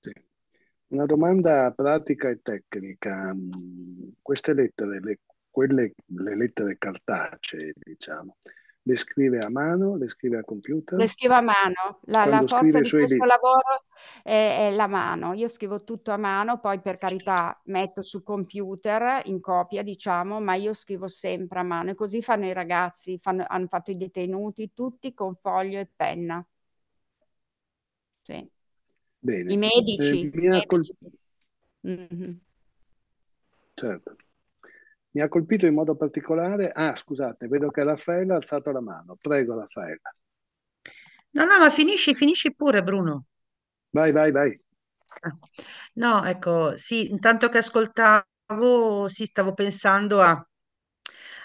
Sì. Una domanda pratica e tecnica. Queste lettere, le, quelle, le lettere cartacee, diciamo, le scrive a mano, le scrive a computer? Le scrivo a mano, la, la forza di questo libri. lavoro è, è, la mano. Io scrivo tutto a mano, poi per carità metto su computer in copia, diciamo, ma io scrivo sempre a mano e così fanno i ragazzi, fanno, hanno fatto i detenuti, tutti con foglio e penna. Sì. Bene. I medici. Eh, mi ha medici. Col... Mm-hmm. Certo. Mi ha colpito in modo particolare. Ah, scusate, vedo che Raffaella ha alzato la mano. Prego, Raffaella. No, no, ma finisci, finisci pure, Bruno. Vai, vai, vai. Ah. No, ecco, sì, intanto che ascoltavo, sì, stavo pensando a,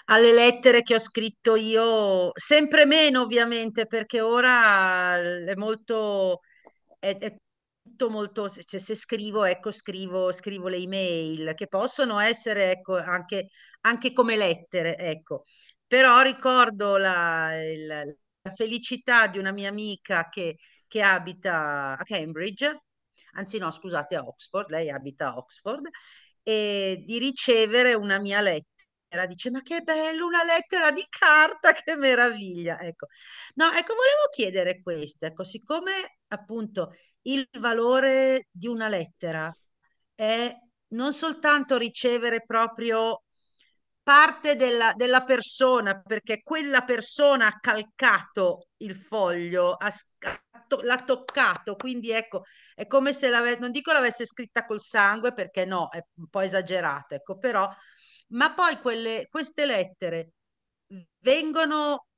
alle lettere che ho scritto io, sempre meno ovviamente, perché ora è molto, è, è tutto molto, cioè se scrivo, ecco, scrivo, scrivo le email che possono essere ecco, anche, anche come lettere, ecco. Però ricordo la, la, la felicità di una mia amica che, che abita a Cambridge, anzi no, scusate, a Oxford, lei abita a Oxford, e di ricevere una mia lettera. Dice, ma che bello, una lettera di carta, [LAUGHS] che meraviglia. Ecco, no, ecco, volevo chiedere questo, ecco, siccome appunto il valore di una lettera è non soltanto ricevere proprio parte della, della, persona, perché quella persona ha calcato il foglio, ha, l'ha toccato, quindi ecco, è come se l'avesse, non dico l'avesse scritta col sangue, perché no, è un po' esagerato, ecco, però, ma poi quelle, queste lettere vengono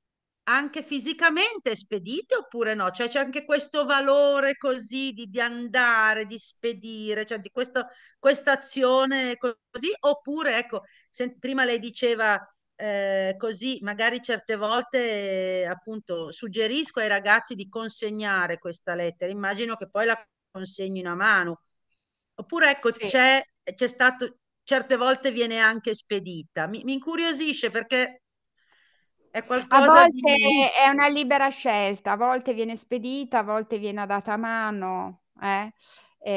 anche fisicamente spedite oppure no? Cioè c'è anche questo valore così di, di andare, di spedire, cioè di questa azione così, oppure ecco, se, prima lei diceva eh, così, magari certe volte eh, appunto suggerisco ai ragazzi di consegnare questa lettera, immagino che poi la consegnino a mano, oppure ecco sì. c'è, c'è stato, certe volte viene anche spedita, mi, mi incuriosisce perché è qualcosa a volte di... è una libera scelta, a volte viene spedita, a volte viene data a mano. Eh? E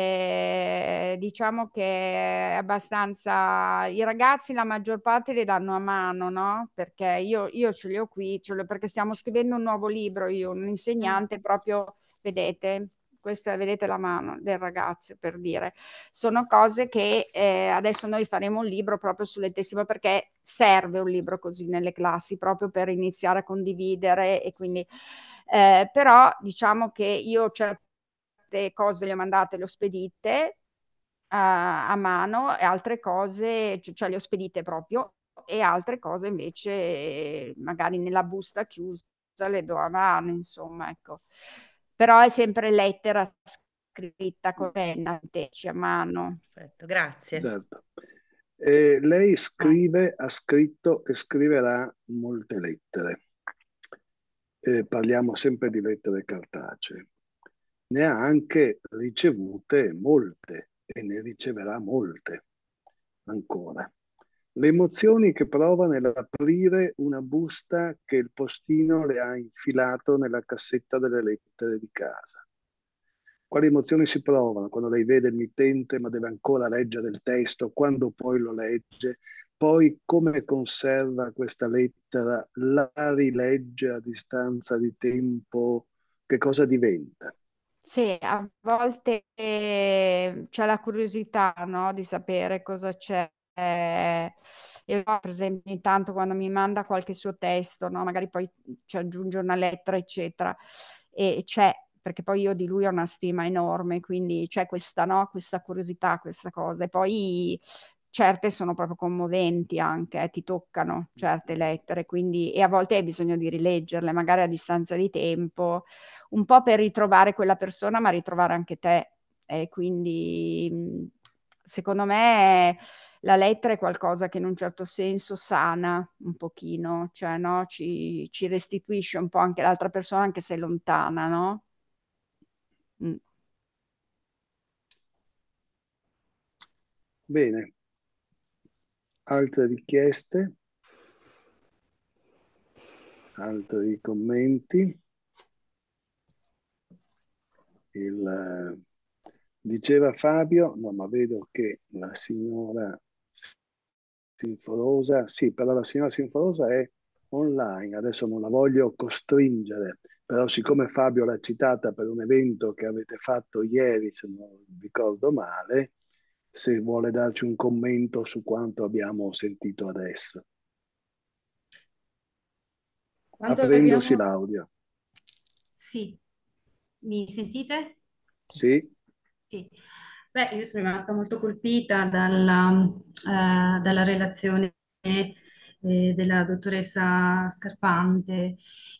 eh, diciamo che è abbastanza i ragazzi la maggior parte le danno a mano no perché io, io ce li ho qui ce li ho, perché stiamo scrivendo un nuovo libro io un mm. insegnante proprio vedete questa vedete la mano del ragazzo per dire, sono cose che eh, adesso noi faremo un libro proprio sulle testimonianze perché serve un libro così nelle classi proprio per iniziare a condividere e quindi eh, però diciamo che io certe cose le ho mandate, le ho spedite a, a mano e altre cose, cioè le ho spedite proprio e altre cose invece magari nella busta chiusa le do a mano, insomma, ecco però è sempre lettera scritta con penna, a mano. Perfetto, grazie. Certo. Eh, lei scrive, ha scritto e scriverà molte lettere. Eh, parliamo sempre di lettere cartacee. Ne ha anche ricevute molte e ne riceverà molte ancora le emozioni che prova nell'aprire una busta che il postino le ha infilato nella cassetta delle lettere di casa. Quali emozioni si provano quando lei vede il mittente ma deve ancora leggere il testo, quando poi lo legge, poi come conserva questa lettera, la rilegge a distanza di tempo, che cosa diventa? Sì, a volte eh, c'è la curiosità, no, di sapere cosa c'è eh, io per esempio intanto quando mi manda qualche suo testo, no? magari poi ci aggiunge una lettera, eccetera, e c'è, perché poi io di lui ho una stima enorme, quindi c'è questa, no? questa curiosità, questa cosa. E poi certe sono proprio commoventi anche, eh, ti toccano certe lettere, quindi e a volte hai bisogno di rileggerle, magari a distanza di tempo, un po' per ritrovare quella persona, ma ritrovare anche te. E quindi secondo me la lettera è qualcosa che in un certo senso sana un pochino, cioè no? ci, ci restituisce un po' anche l'altra persona anche se è lontana, no? Mm. Bene, altre richieste? Altri commenti? Il, eh, diceva Fabio, no ma vedo che la signora Sinforosa, sì, però la signora Sinforosa è online, adesso non la voglio costringere, però siccome Fabio l'ha citata per un evento che avete fatto ieri, se non ricordo male, se vuole darci un commento su quanto abbiamo sentito adesso. Quando Aprendosi abbiamo... l'audio. Sì, mi sentite? Sì. Sì. Beh, io sono rimasta molto colpita dalla, eh, dalla relazione eh, della dottoressa Scarpante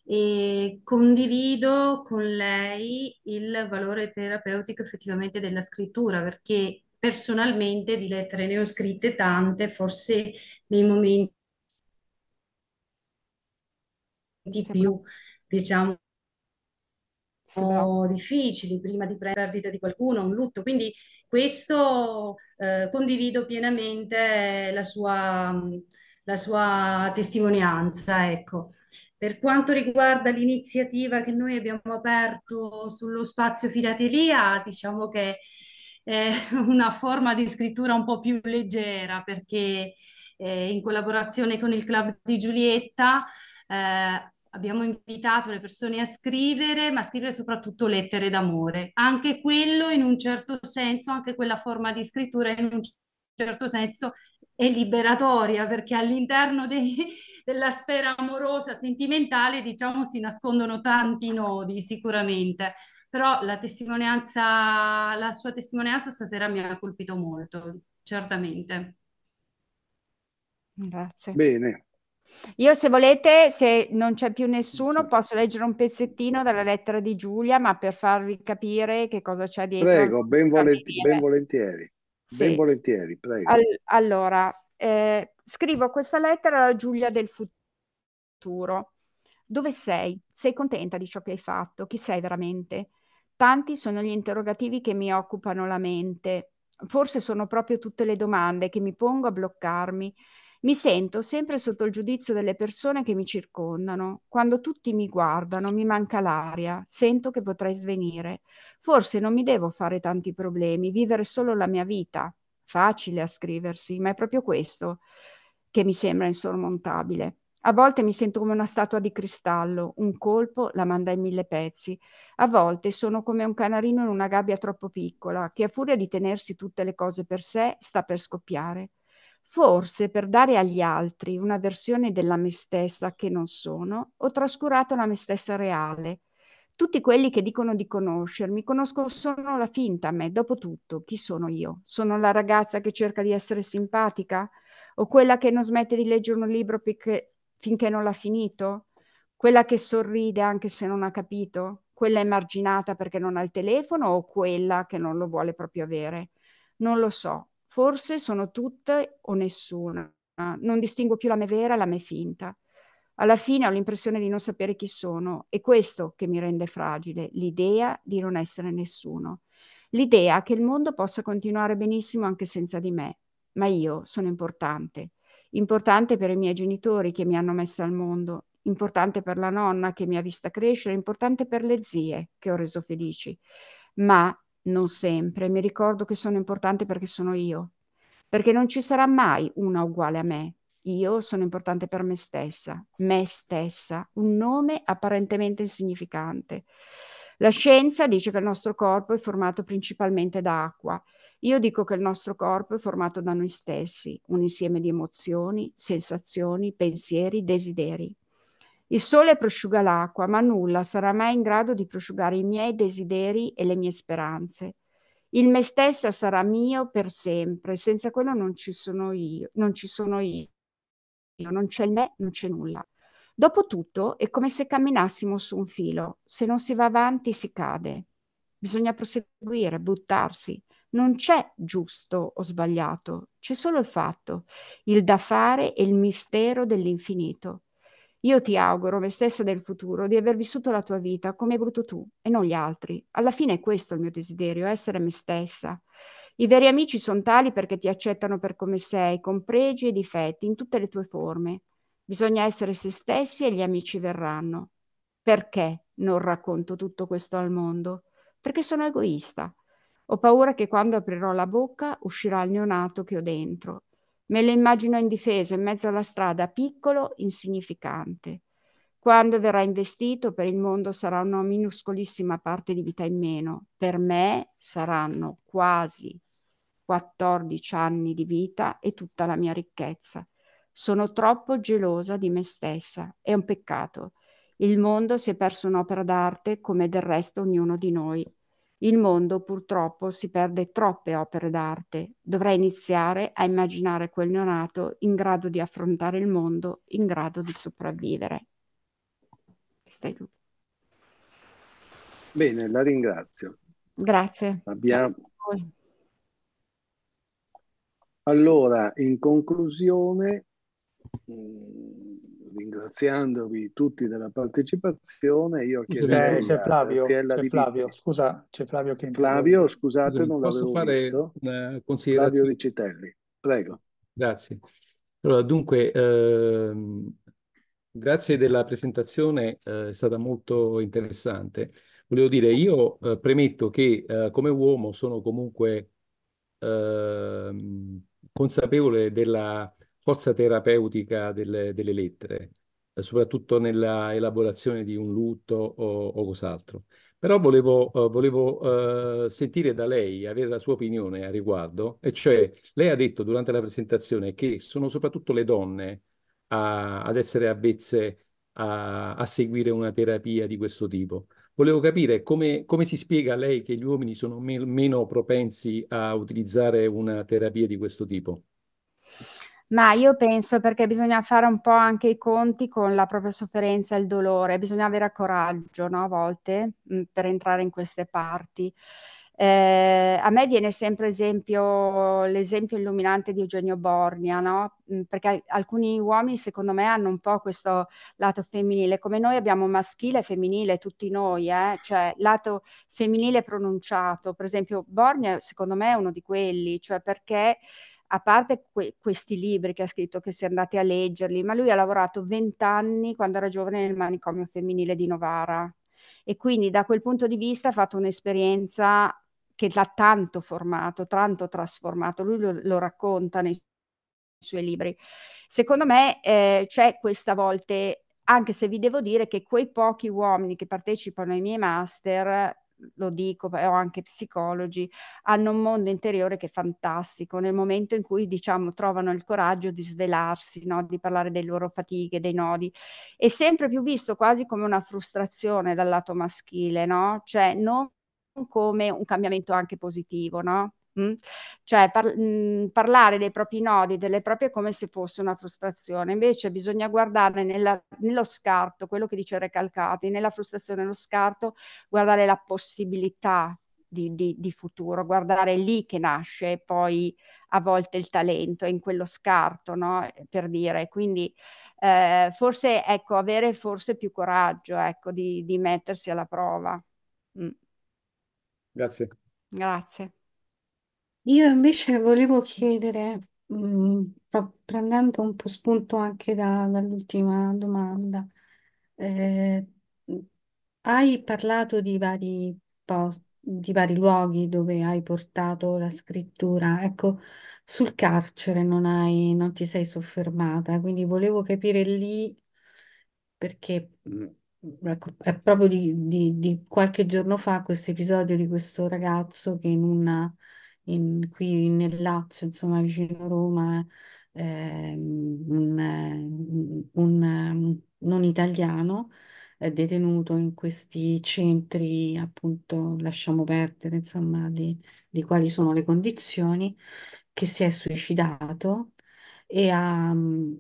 e condivido con lei il valore terapeutico effettivamente della scrittura perché personalmente di lettere ne ho scritte tante, forse nei momenti più, diciamo, difficili, prima di prendere perdita di qualcuno, un lutto. Quindi questo eh, condivido pienamente la sua, la sua testimonianza. Ecco. Per quanto riguarda l'iniziativa che noi abbiamo aperto sullo spazio filatelia, diciamo che è [LAUGHS] una forma di scrittura un po' più leggera perché eh, in collaborazione con il Club di Giulietta eh, abbiamo invitato le persone a scrivere, ma a scrivere soprattutto lettere d'amore. Anche quello in un certo senso, anche quella forma di scrittura in un certo senso è liberatoria perché all'interno dei, della sfera amorosa, sentimentale, diciamo, si nascondono tanti nodi sicuramente. Però la testimonianza, la sua testimonianza stasera mi ha colpito molto, certamente. Grazie. Bene, io se volete, se non c'è più nessuno, posso leggere un pezzettino dalla lettera di Giulia, ma per farvi capire che cosa c'è dietro. Prego, ben, volenti- ben volentieri. Sì. Ben volentieri, prego. All- allora, eh, scrivo questa lettera alla Giulia del futuro. Dove sei? Sei contenta di ciò che hai fatto? Chi sei veramente? Tanti sono gli interrogativi che mi occupano la mente. Forse sono proprio tutte le domande che mi pongo a bloccarmi mi sento sempre sotto il giudizio delle persone che mi circondano. Quando tutti mi guardano, mi manca l'aria, sento che potrei svenire. Forse non mi devo fare tanti problemi, vivere solo la mia vita. Facile a scriversi, ma è proprio questo che mi sembra insormontabile. A volte mi sento come una statua di cristallo, un colpo la manda in mille pezzi. A volte sono come un canarino in una gabbia troppo piccola, che a furia di tenersi tutte le cose per sé sta per scoppiare. Forse per dare agli altri una versione della me stessa che non sono, ho trascurato la me stessa reale. Tutti quelli che dicono di conoscermi conoscono solo la finta me. Dopotutto, chi sono io? Sono la ragazza che cerca di essere simpatica? O quella che non smette di leggere un libro perché, finché non l'ha finito? Quella che sorride anche se non ha capito? Quella emarginata perché non ha il telefono o quella che non lo vuole proprio avere? Non lo so, Forse sono tutte o nessuna. Non distingo più la me vera e la me finta. Alla fine ho l'impressione di non sapere chi sono. È questo che mi rende fragile, l'idea di non essere nessuno. L'idea che il mondo possa continuare benissimo anche senza di me. Ma io sono importante. Importante per i miei genitori che mi hanno messa al mondo, importante per la nonna che mi ha vista crescere, importante per le zie che ho reso felici, ma non sempre, mi ricordo che sono importante perché sono io, perché non ci sarà mai una uguale a me. Io sono importante per me stessa, me stessa, un nome apparentemente insignificante. La scienza dice che il nostro corpo è formato principalmente da acqua. Io dico che il nostro corpo è formato da noi stessi, un insieme di emozioni, sensazioni, pensieri, desideri. Il sole prosciuga l'acqua, ma nulla sarà mai in grado di prosciugare i miei desideri e le mie speranze. Il me stessa sarà mio per sempre, senza quello non ci sono io, non ci sono io, non c'è il me, non c'è nulla. Dopotutto è come se camminassimo su un filo, se non si va avanti si cade. Bisogna proseguire, buttarsi. Non c'è giusto o sbagliato, c'è solo il fatto, il da fare e il mistero dell'infinito. Io ti auguro, me stesso del futuro, di aver vissuto la tua vita come hai voluto tu e non gli altri. Alla fine è questo il mio desiderio, essere me stessa. I veri amici sono tali perché ti accettano per come sei, con pregi e difetti, in tutte le tue forme. Bisogna essere se stessi e gli amici verranno. Perché non racconto tutto questo al mondo? Perché sono egoista. Ho paura che quando aprirò la bocca uscirà il neonato che ho dentro Me lo immagino indifeso in mezzo alla strada, piccolo, insignificante. Quando verrà investito per il mondo sarà una minuscolissima parte di vita in meno. Per me saranno quasi 14 anni di vita e tutta la mia ricchezza. Sono troppo gelosa di me stessa. È un peccato. Il mondo si è perso un'opera d'arte come del resto ognuno di noi. Il mondo purtroppo si perde troppe opere d'arte. Dovrà iniziare a immaginare quel neonato in grado di affrontare il mondo, in grado di sopravvivere. Stai giù. Bene, la ringrazio. Grazie. Abbiamo... Grazie allora, in conclusione, mh mm, ringraziandovi tutti della partecipazione. Io chiedo c'è Flavio, c'è Flavio. scusa, c'è Flavio che Flavio, scusate, Scusami, non l'avevo fare visto. Una eh, Flavio Ricitelli, prego. Grazie. Allora, dunque, ehm, grazie della presentazione, eh, è stata molto interessante. Volevo dire, io eh, premetto che eh, come uomo sono comunque ehm, consapevole della forza terapeutica delle, delle lettere, soprattutto nella elaborazione di un lutto o, o cos'altro. Però volevo, uh, volevo uh, sentire da lei, avere la sua opinione a riguardo, e cioè lei ha detto durante la presentazione che sono soprattutto le donne a, ad essere avvezze a, a, seguire una terapia di questo tipo. Volevo capire come, come si spiega a lei che gli uomini sono me meno propensi a utilizzare una terapia di questo tipo. Ma io penso perché bisogna fare un po' anche i conti con la propria sofferenza e il dolore, bisogna avere coraggio, no, a volte, mh, mm, per entrare in queste parti. Eh, a me viene sempre esempio, l'esempio illuminante di Eugenio Borgna, no? Mm, perché alcuni uomini secondo me hanno un po' questo lato femminile, come noi abbiamo maschile e femminile, tutti noi, eh? cioè lato femminile pronunciato, per esempio Borgna secondo me è uno di quelli, cioè perché a parte que- questi libri che ha scritto, che se andate a leggerli, ma lui ha lavorato vent'anni quando era giovane nel manicomio femminile di Novara e quindi da quel punto di vista ha fatto un'esperienza che l'ha tanto formato, tanto trasformato, lui lo, lo racconta nei suoi libri. Secondo me eh, c'è questa volta, anche se vi devo dire che quei pochi uomini che partecipano ai miei master lo dico, ho anche psicologi, hanno un mondo interiore che è fantastico nel momento in cui diciamo trovano il coraggio di svelarsi, no? di parlare delle loro fatiche, dei nodi. È sempre più visto quasi come una frustrazione dal lato maschile, no? cioè non come un cambiamento anche positivo, no? Mm? Cioè par- mh, mm, parlare dei propri nodi, delle proprie come se fosse una frustrazione, invece bisogna guardare nella, nello scarto, quello che dice Recalcati, nella frustrazione, nello scarto, guardare la possibilità di, di, di, futuro, guardare lì che nasce poi a volte il talento, in quello scarto, no? per dire. Quindi eh, forse, ecco, avere forse più coraggio, ecco, di, di mettersi alla prova. Mm. Grazie. Grazie. Io invece volevo chiedere, mm, prendendo un po' spunto anche da- dall'ultima domanda, eh, hai parlato di vari, di vari luoghi dove hai portato la scrittura. Ecco, sul carcere non hai- non ti sei soffermata, quindi volevo capire lì perché mh, mm, ecco, è proprio di, di- di qualche giorno fa questo episodio di questo ragazzo che in una in, qui nel Lazio, insomma, vicino a Roma, eh, un, un, non italiano eh, detenuto in questi centri, appunto, lasciamo perdere, insomma, di, di quali sono le condizioni, che si è suicidato e ha,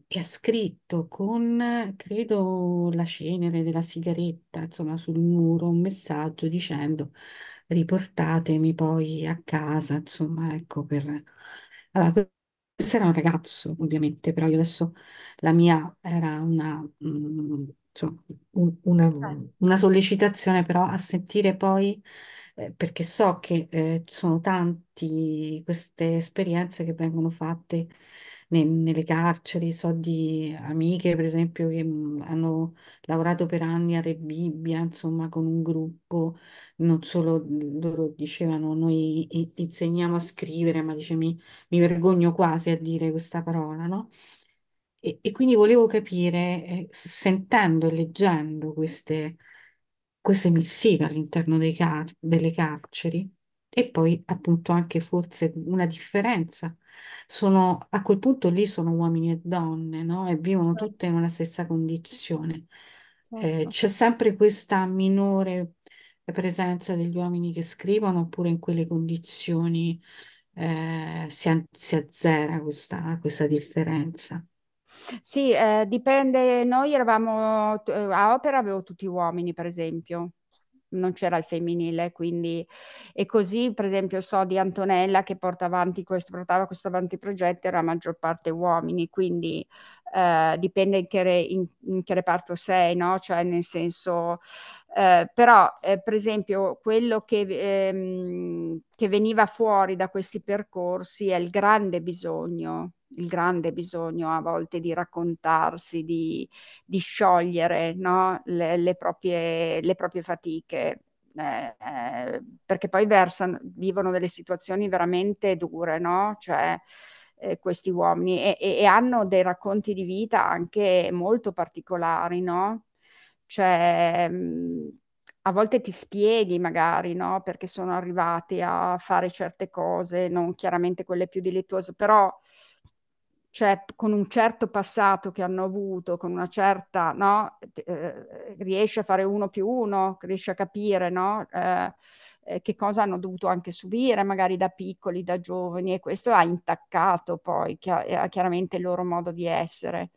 e ha scritto con, credo, la cenere della sigaretta, insomma, sul muro un messaggio dicendo riportatemi poi a casa, insomma, ecco, per... Allora, questo era un ragazzo, ovviamente, però io adesso la mia era una, mm, insomma, una, certo. una sollecitazione però a sentire poi, eh, perché so che eh, sono tanti queste esperienze che vengono fatte nelle carceri, so di amiche per esempio che mm, hanno lavorato per anni a Re Bibbia, insomma con un gruppo, non solo mm, loro dicevano noi insegniamo a scrivere, ma dice mi, mi vergogno quasi a dire questa parola, no? E, e quindi volevo capire, eh, sentendo e leggendo queste, queste missive all'interno dei car- delle carceri, e poi appunto anche forse una differenza. Sono, a quel punto lì sono uomini e donne, no? E vivono tutte in una stessa condizione. Eh, certo. c'è sempre questa minore presenza degli uomini che scrivono, oppure in quelle condizioni eh, si, si azzera questa, questa differenza. Sì, eh, dipende. Noi eravamo eh, a opera, avevo tutti uomini, per esempio non c'era il femminile, quindi e così per esempio so di Antonella che porta avanti questo, portava questo avanti progetto era maggior parte uomini, quindi eh, dipende in che, re, in, in che reparto sei, no? Cioè nel senso eh, però, eh, per esempio, quello che, ehm, che veniva fuori da questi percorsi è il grande bisogno il grande bisogno a volte di raccontarsi, di, di sciogliere no? le, le, proprie, le, proprie, fatiche, eh, eh, perché poi versano, vivono delle situazioni veramente dure, no? cioè, eh, questi uomini e, e, e, hanno dei racconti di vita anche molto particolari, no? Cioè, mhmm, a volte ti spieghi magari, no? Perché sono arrivati a fare certe cose, non chiaramente quelle più delittuose, però cioè con un certo passato che hanno avuto, con una certa, no? Eh, riesci a fare uno più uno, riesci a capire, no? Eh, eh, che cosa hanno dovuto anche subire magari da piccoli, da giovani e questo ha intaccato poi eh, chiaramente il loro modo di essere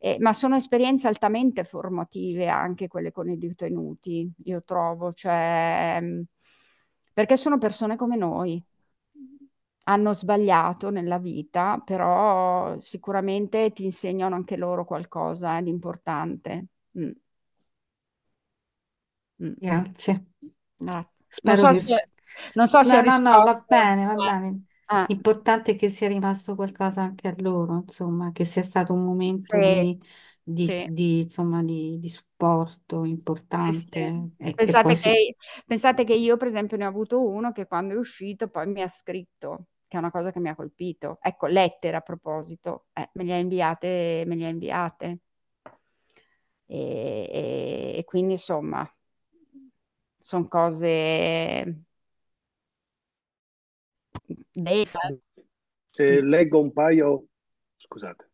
eh, ma sono esperienze altamente formative anche quelle con i detenuti, io trovo, cioè, ehm, perché sono persone come noi, hanno sbagliato nella vita, però sicuramente ti insegnano anche loro qualcosa eh, di importante. Mm. Mm. Grazie. Grazie. Spero non so se, non so no, se no, no, va bene, va bene. Ah, L'importante è che sia rimasto qualcosa anche a loro, insomma, che sia stato un momento sì, di, di- sì. di, insomma, di, di supporto Sì, sì. importante e che poi Pensate si... che, pensate che io, per esempio, ne ho avuto uno che quando è uscito poi mi ha scritto, che è una cosa che mi ha colpito. Ecco, lettere a proposito, eh, me le ha inviate, me le ha inviate. E, e- e quindi, insomma, sono cose eh, leggo un paio, scusate,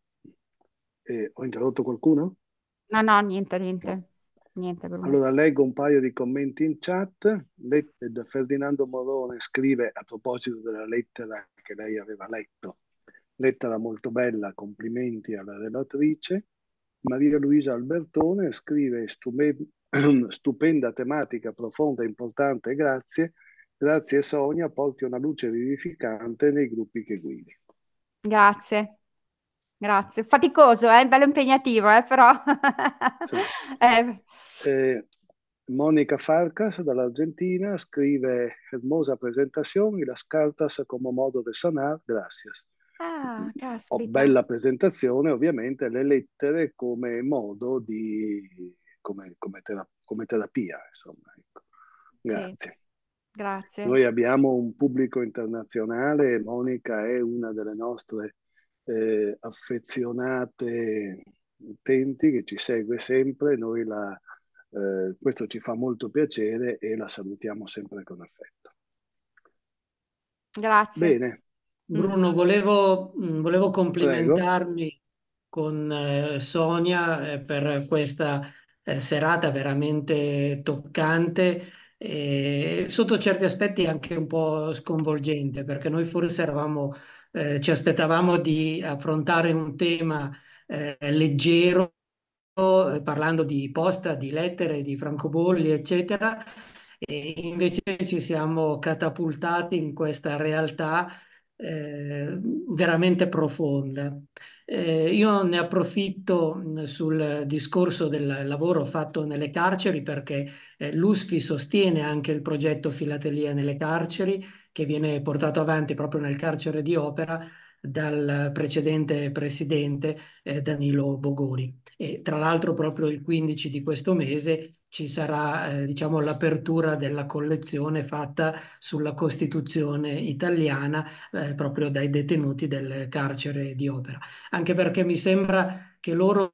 eh, ho interrotto qualcuno? No, no, niente, niente. niente allora leggo un paio di commenti in chat. Let- Ferdinando Morone scrive a proposito della lettera che lei aveva letto, lettera molto bella, complimenti alla relatrice. Maria Luisa Albertone scrive [CLEARS THROAT] stupenda tematica, profonda, importante, grazie Grazie Sonia, porti una luce vivificante nei gruppi che guidi. Grazie. Grazie, faticoso, eh? bello impegnativo, eh? però. sì. [LAUGHS] eh. Eh, Monica Farcas dall'Argentina scrive: Hermosa presentazione, las cartas como modo de sanar, gracias. Ah, Oh, bella presentazione, ovviamente, le lettere come modo di. come, come, terap- come terapia, insomma. Ecco. Grazie. Sì. Grazie. Noi abbiamo un pubblico internazionale, Monica è una delle nostre eh, affezionate utenti che ci segue sempre, la, eh, questo ci fa molto piacere e la salutiamo sempre con affetto. Grazie. Bene. Bruno, volevo, mm, volevo complimentarmi Prego. con eh, Sonia eh, per questa eh, serata veramente toccante e eh, sotto certi aspetti anche un po' sconvolgente perché noi forse eravamo, eh, ci aspettavamo di affrontare un tema eh, leggero eh, parlando di posta, di lettere, di francobolli, eccetera, e invece ci siamo catapultati in questa realtà eh, veramente profonda. Eh, io ne approfitto sul discorso del lavoro fatto nelle carceri perché eh, l'USFI sostiene anche il progetto Filatelia nelle carceri che viene portato avanti proprio nel carcere di Opera dal precedente presidente eh, Danilo Bogoni. E tra l'altro proprio il 15 di questo mese ci sarà eh, diciamo, l'apertura della collezione fatta sulla Costituzione italiana eh, proprio dai detenuti del carcere di opera. Anche perché mi sembra che loro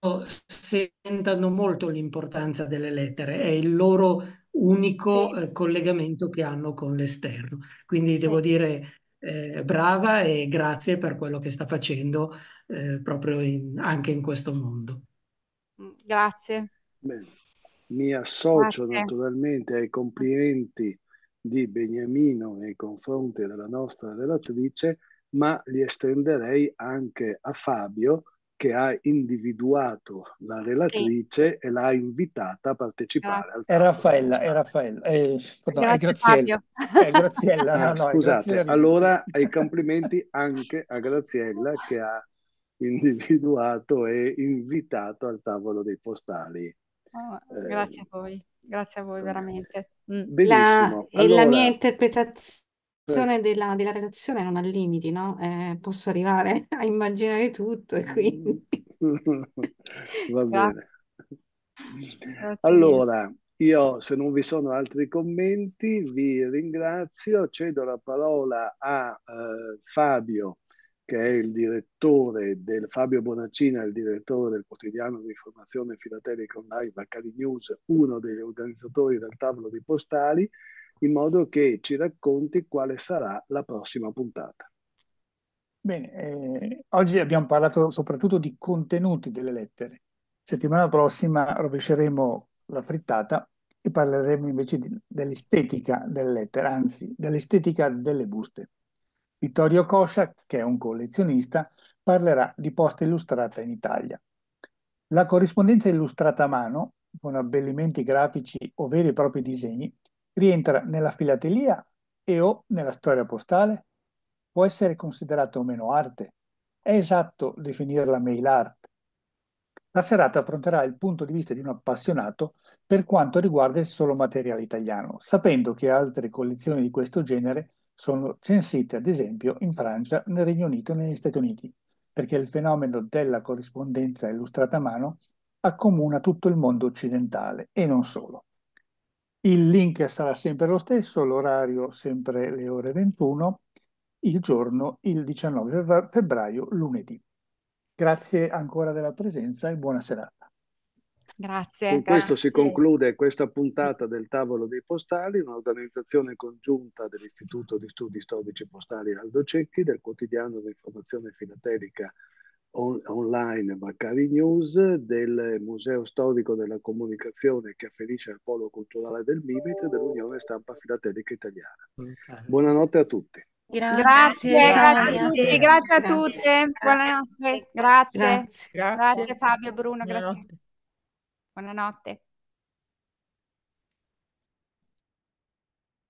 sentano molto l'importanza delle lettere, è il loro unico sì. eh, collegamento che hanno con l'esterno. Quindi sì. devo dire eh, brava e grazie per quello che sta facendo eh, proprio in, anche in questo mondo. Mm, grazie. Bene mi associo Grazie. naturalmente ai complimenti di Beniamino nei confronti della nostra relatrice, ma li estenderei anche a Fabio che ha individuato la relatrice sì. e l'ha invitata a partecipare. È Raffaella, è Raffaella, eh, ah, no, è Graziella. È Graziella no, no, scusate, Graziella. allora ai complimenti anche a Graziella che ha individuato e invitato al tavolo dei postali Oh, ehm, grazie eh, a voi, grazie a voi veramente. Mm. Benissimo. La, allora, la mia interpretazione eh. della, della, relazione non ha limiti, no? Eh, posso arrivare [LAUGHS] a immaginare tutto e quindi... [LAUGHS] Va [LAUGHS] bene. Grazie allora, io se non vi sono altri commenti vi ringrazio, cedo la parola a eh, Fabio che è il direttore del Fabio Bonaccina, il direttore del quotidiano di informazione filatelica online Baccali News, uno degli organizzatori del tavolo di postali, in modo che ci racconti quale sarà la prossima puntata. Bene, eh, oggi abbiamo parlato soprattutto di contenuti delle lettere. Settimana prossima rovesceremo la frittata e parleremo invece di, dell'estetica delle lettere, anzi dell'estetica delle buste. Vittorio Cosciak, che è un collezionista, parlerà di posta illustrata in Italia. La corrispondenza illustrata a mano, con abbellimenti grafici o veri e propri disegni, rientra nella filatelia e o nella storia postale? Può essere considerata o meno arte? È esatto definirla mail art? La serata affronterà il punto di vista di un appassionato per quanto riguarda il solo materiale italiano, sapendo che altre collezioni di questo genere sono censite ad esempio in Francia, nel Regno Unito e negli Stati Uniti, perché il fenomeno della corrispondenza illustrata a mano accomuna tutto il mondo occidentale e non solo. Il link sarà sempre lo stesso, l'orario sempre le ore 21, il giorno il 19 febbraio, lunedì. Grazie ancora della presenza e buona serata. Grazie. Con grazie. questo si conclude questa puntata del Tavolo dei Postali, un'organizzazione congiunta dell'Istituto di Studi Storici Postali Aldo Cecchi, del quotidiano di informazione filatelica on- online Baccari News, del Museo Storico della Comunicazione che afferisce al Polo Culturale del Mimit e dell'Unione Stampa Filatelica Italiana. Buonanotte a tutti. Grazie, grazie, grazie, a tutti, grazie a tutte, buonanotte, grazie, grazie, grazie Fabio Bruno, grazie. Buonanotte.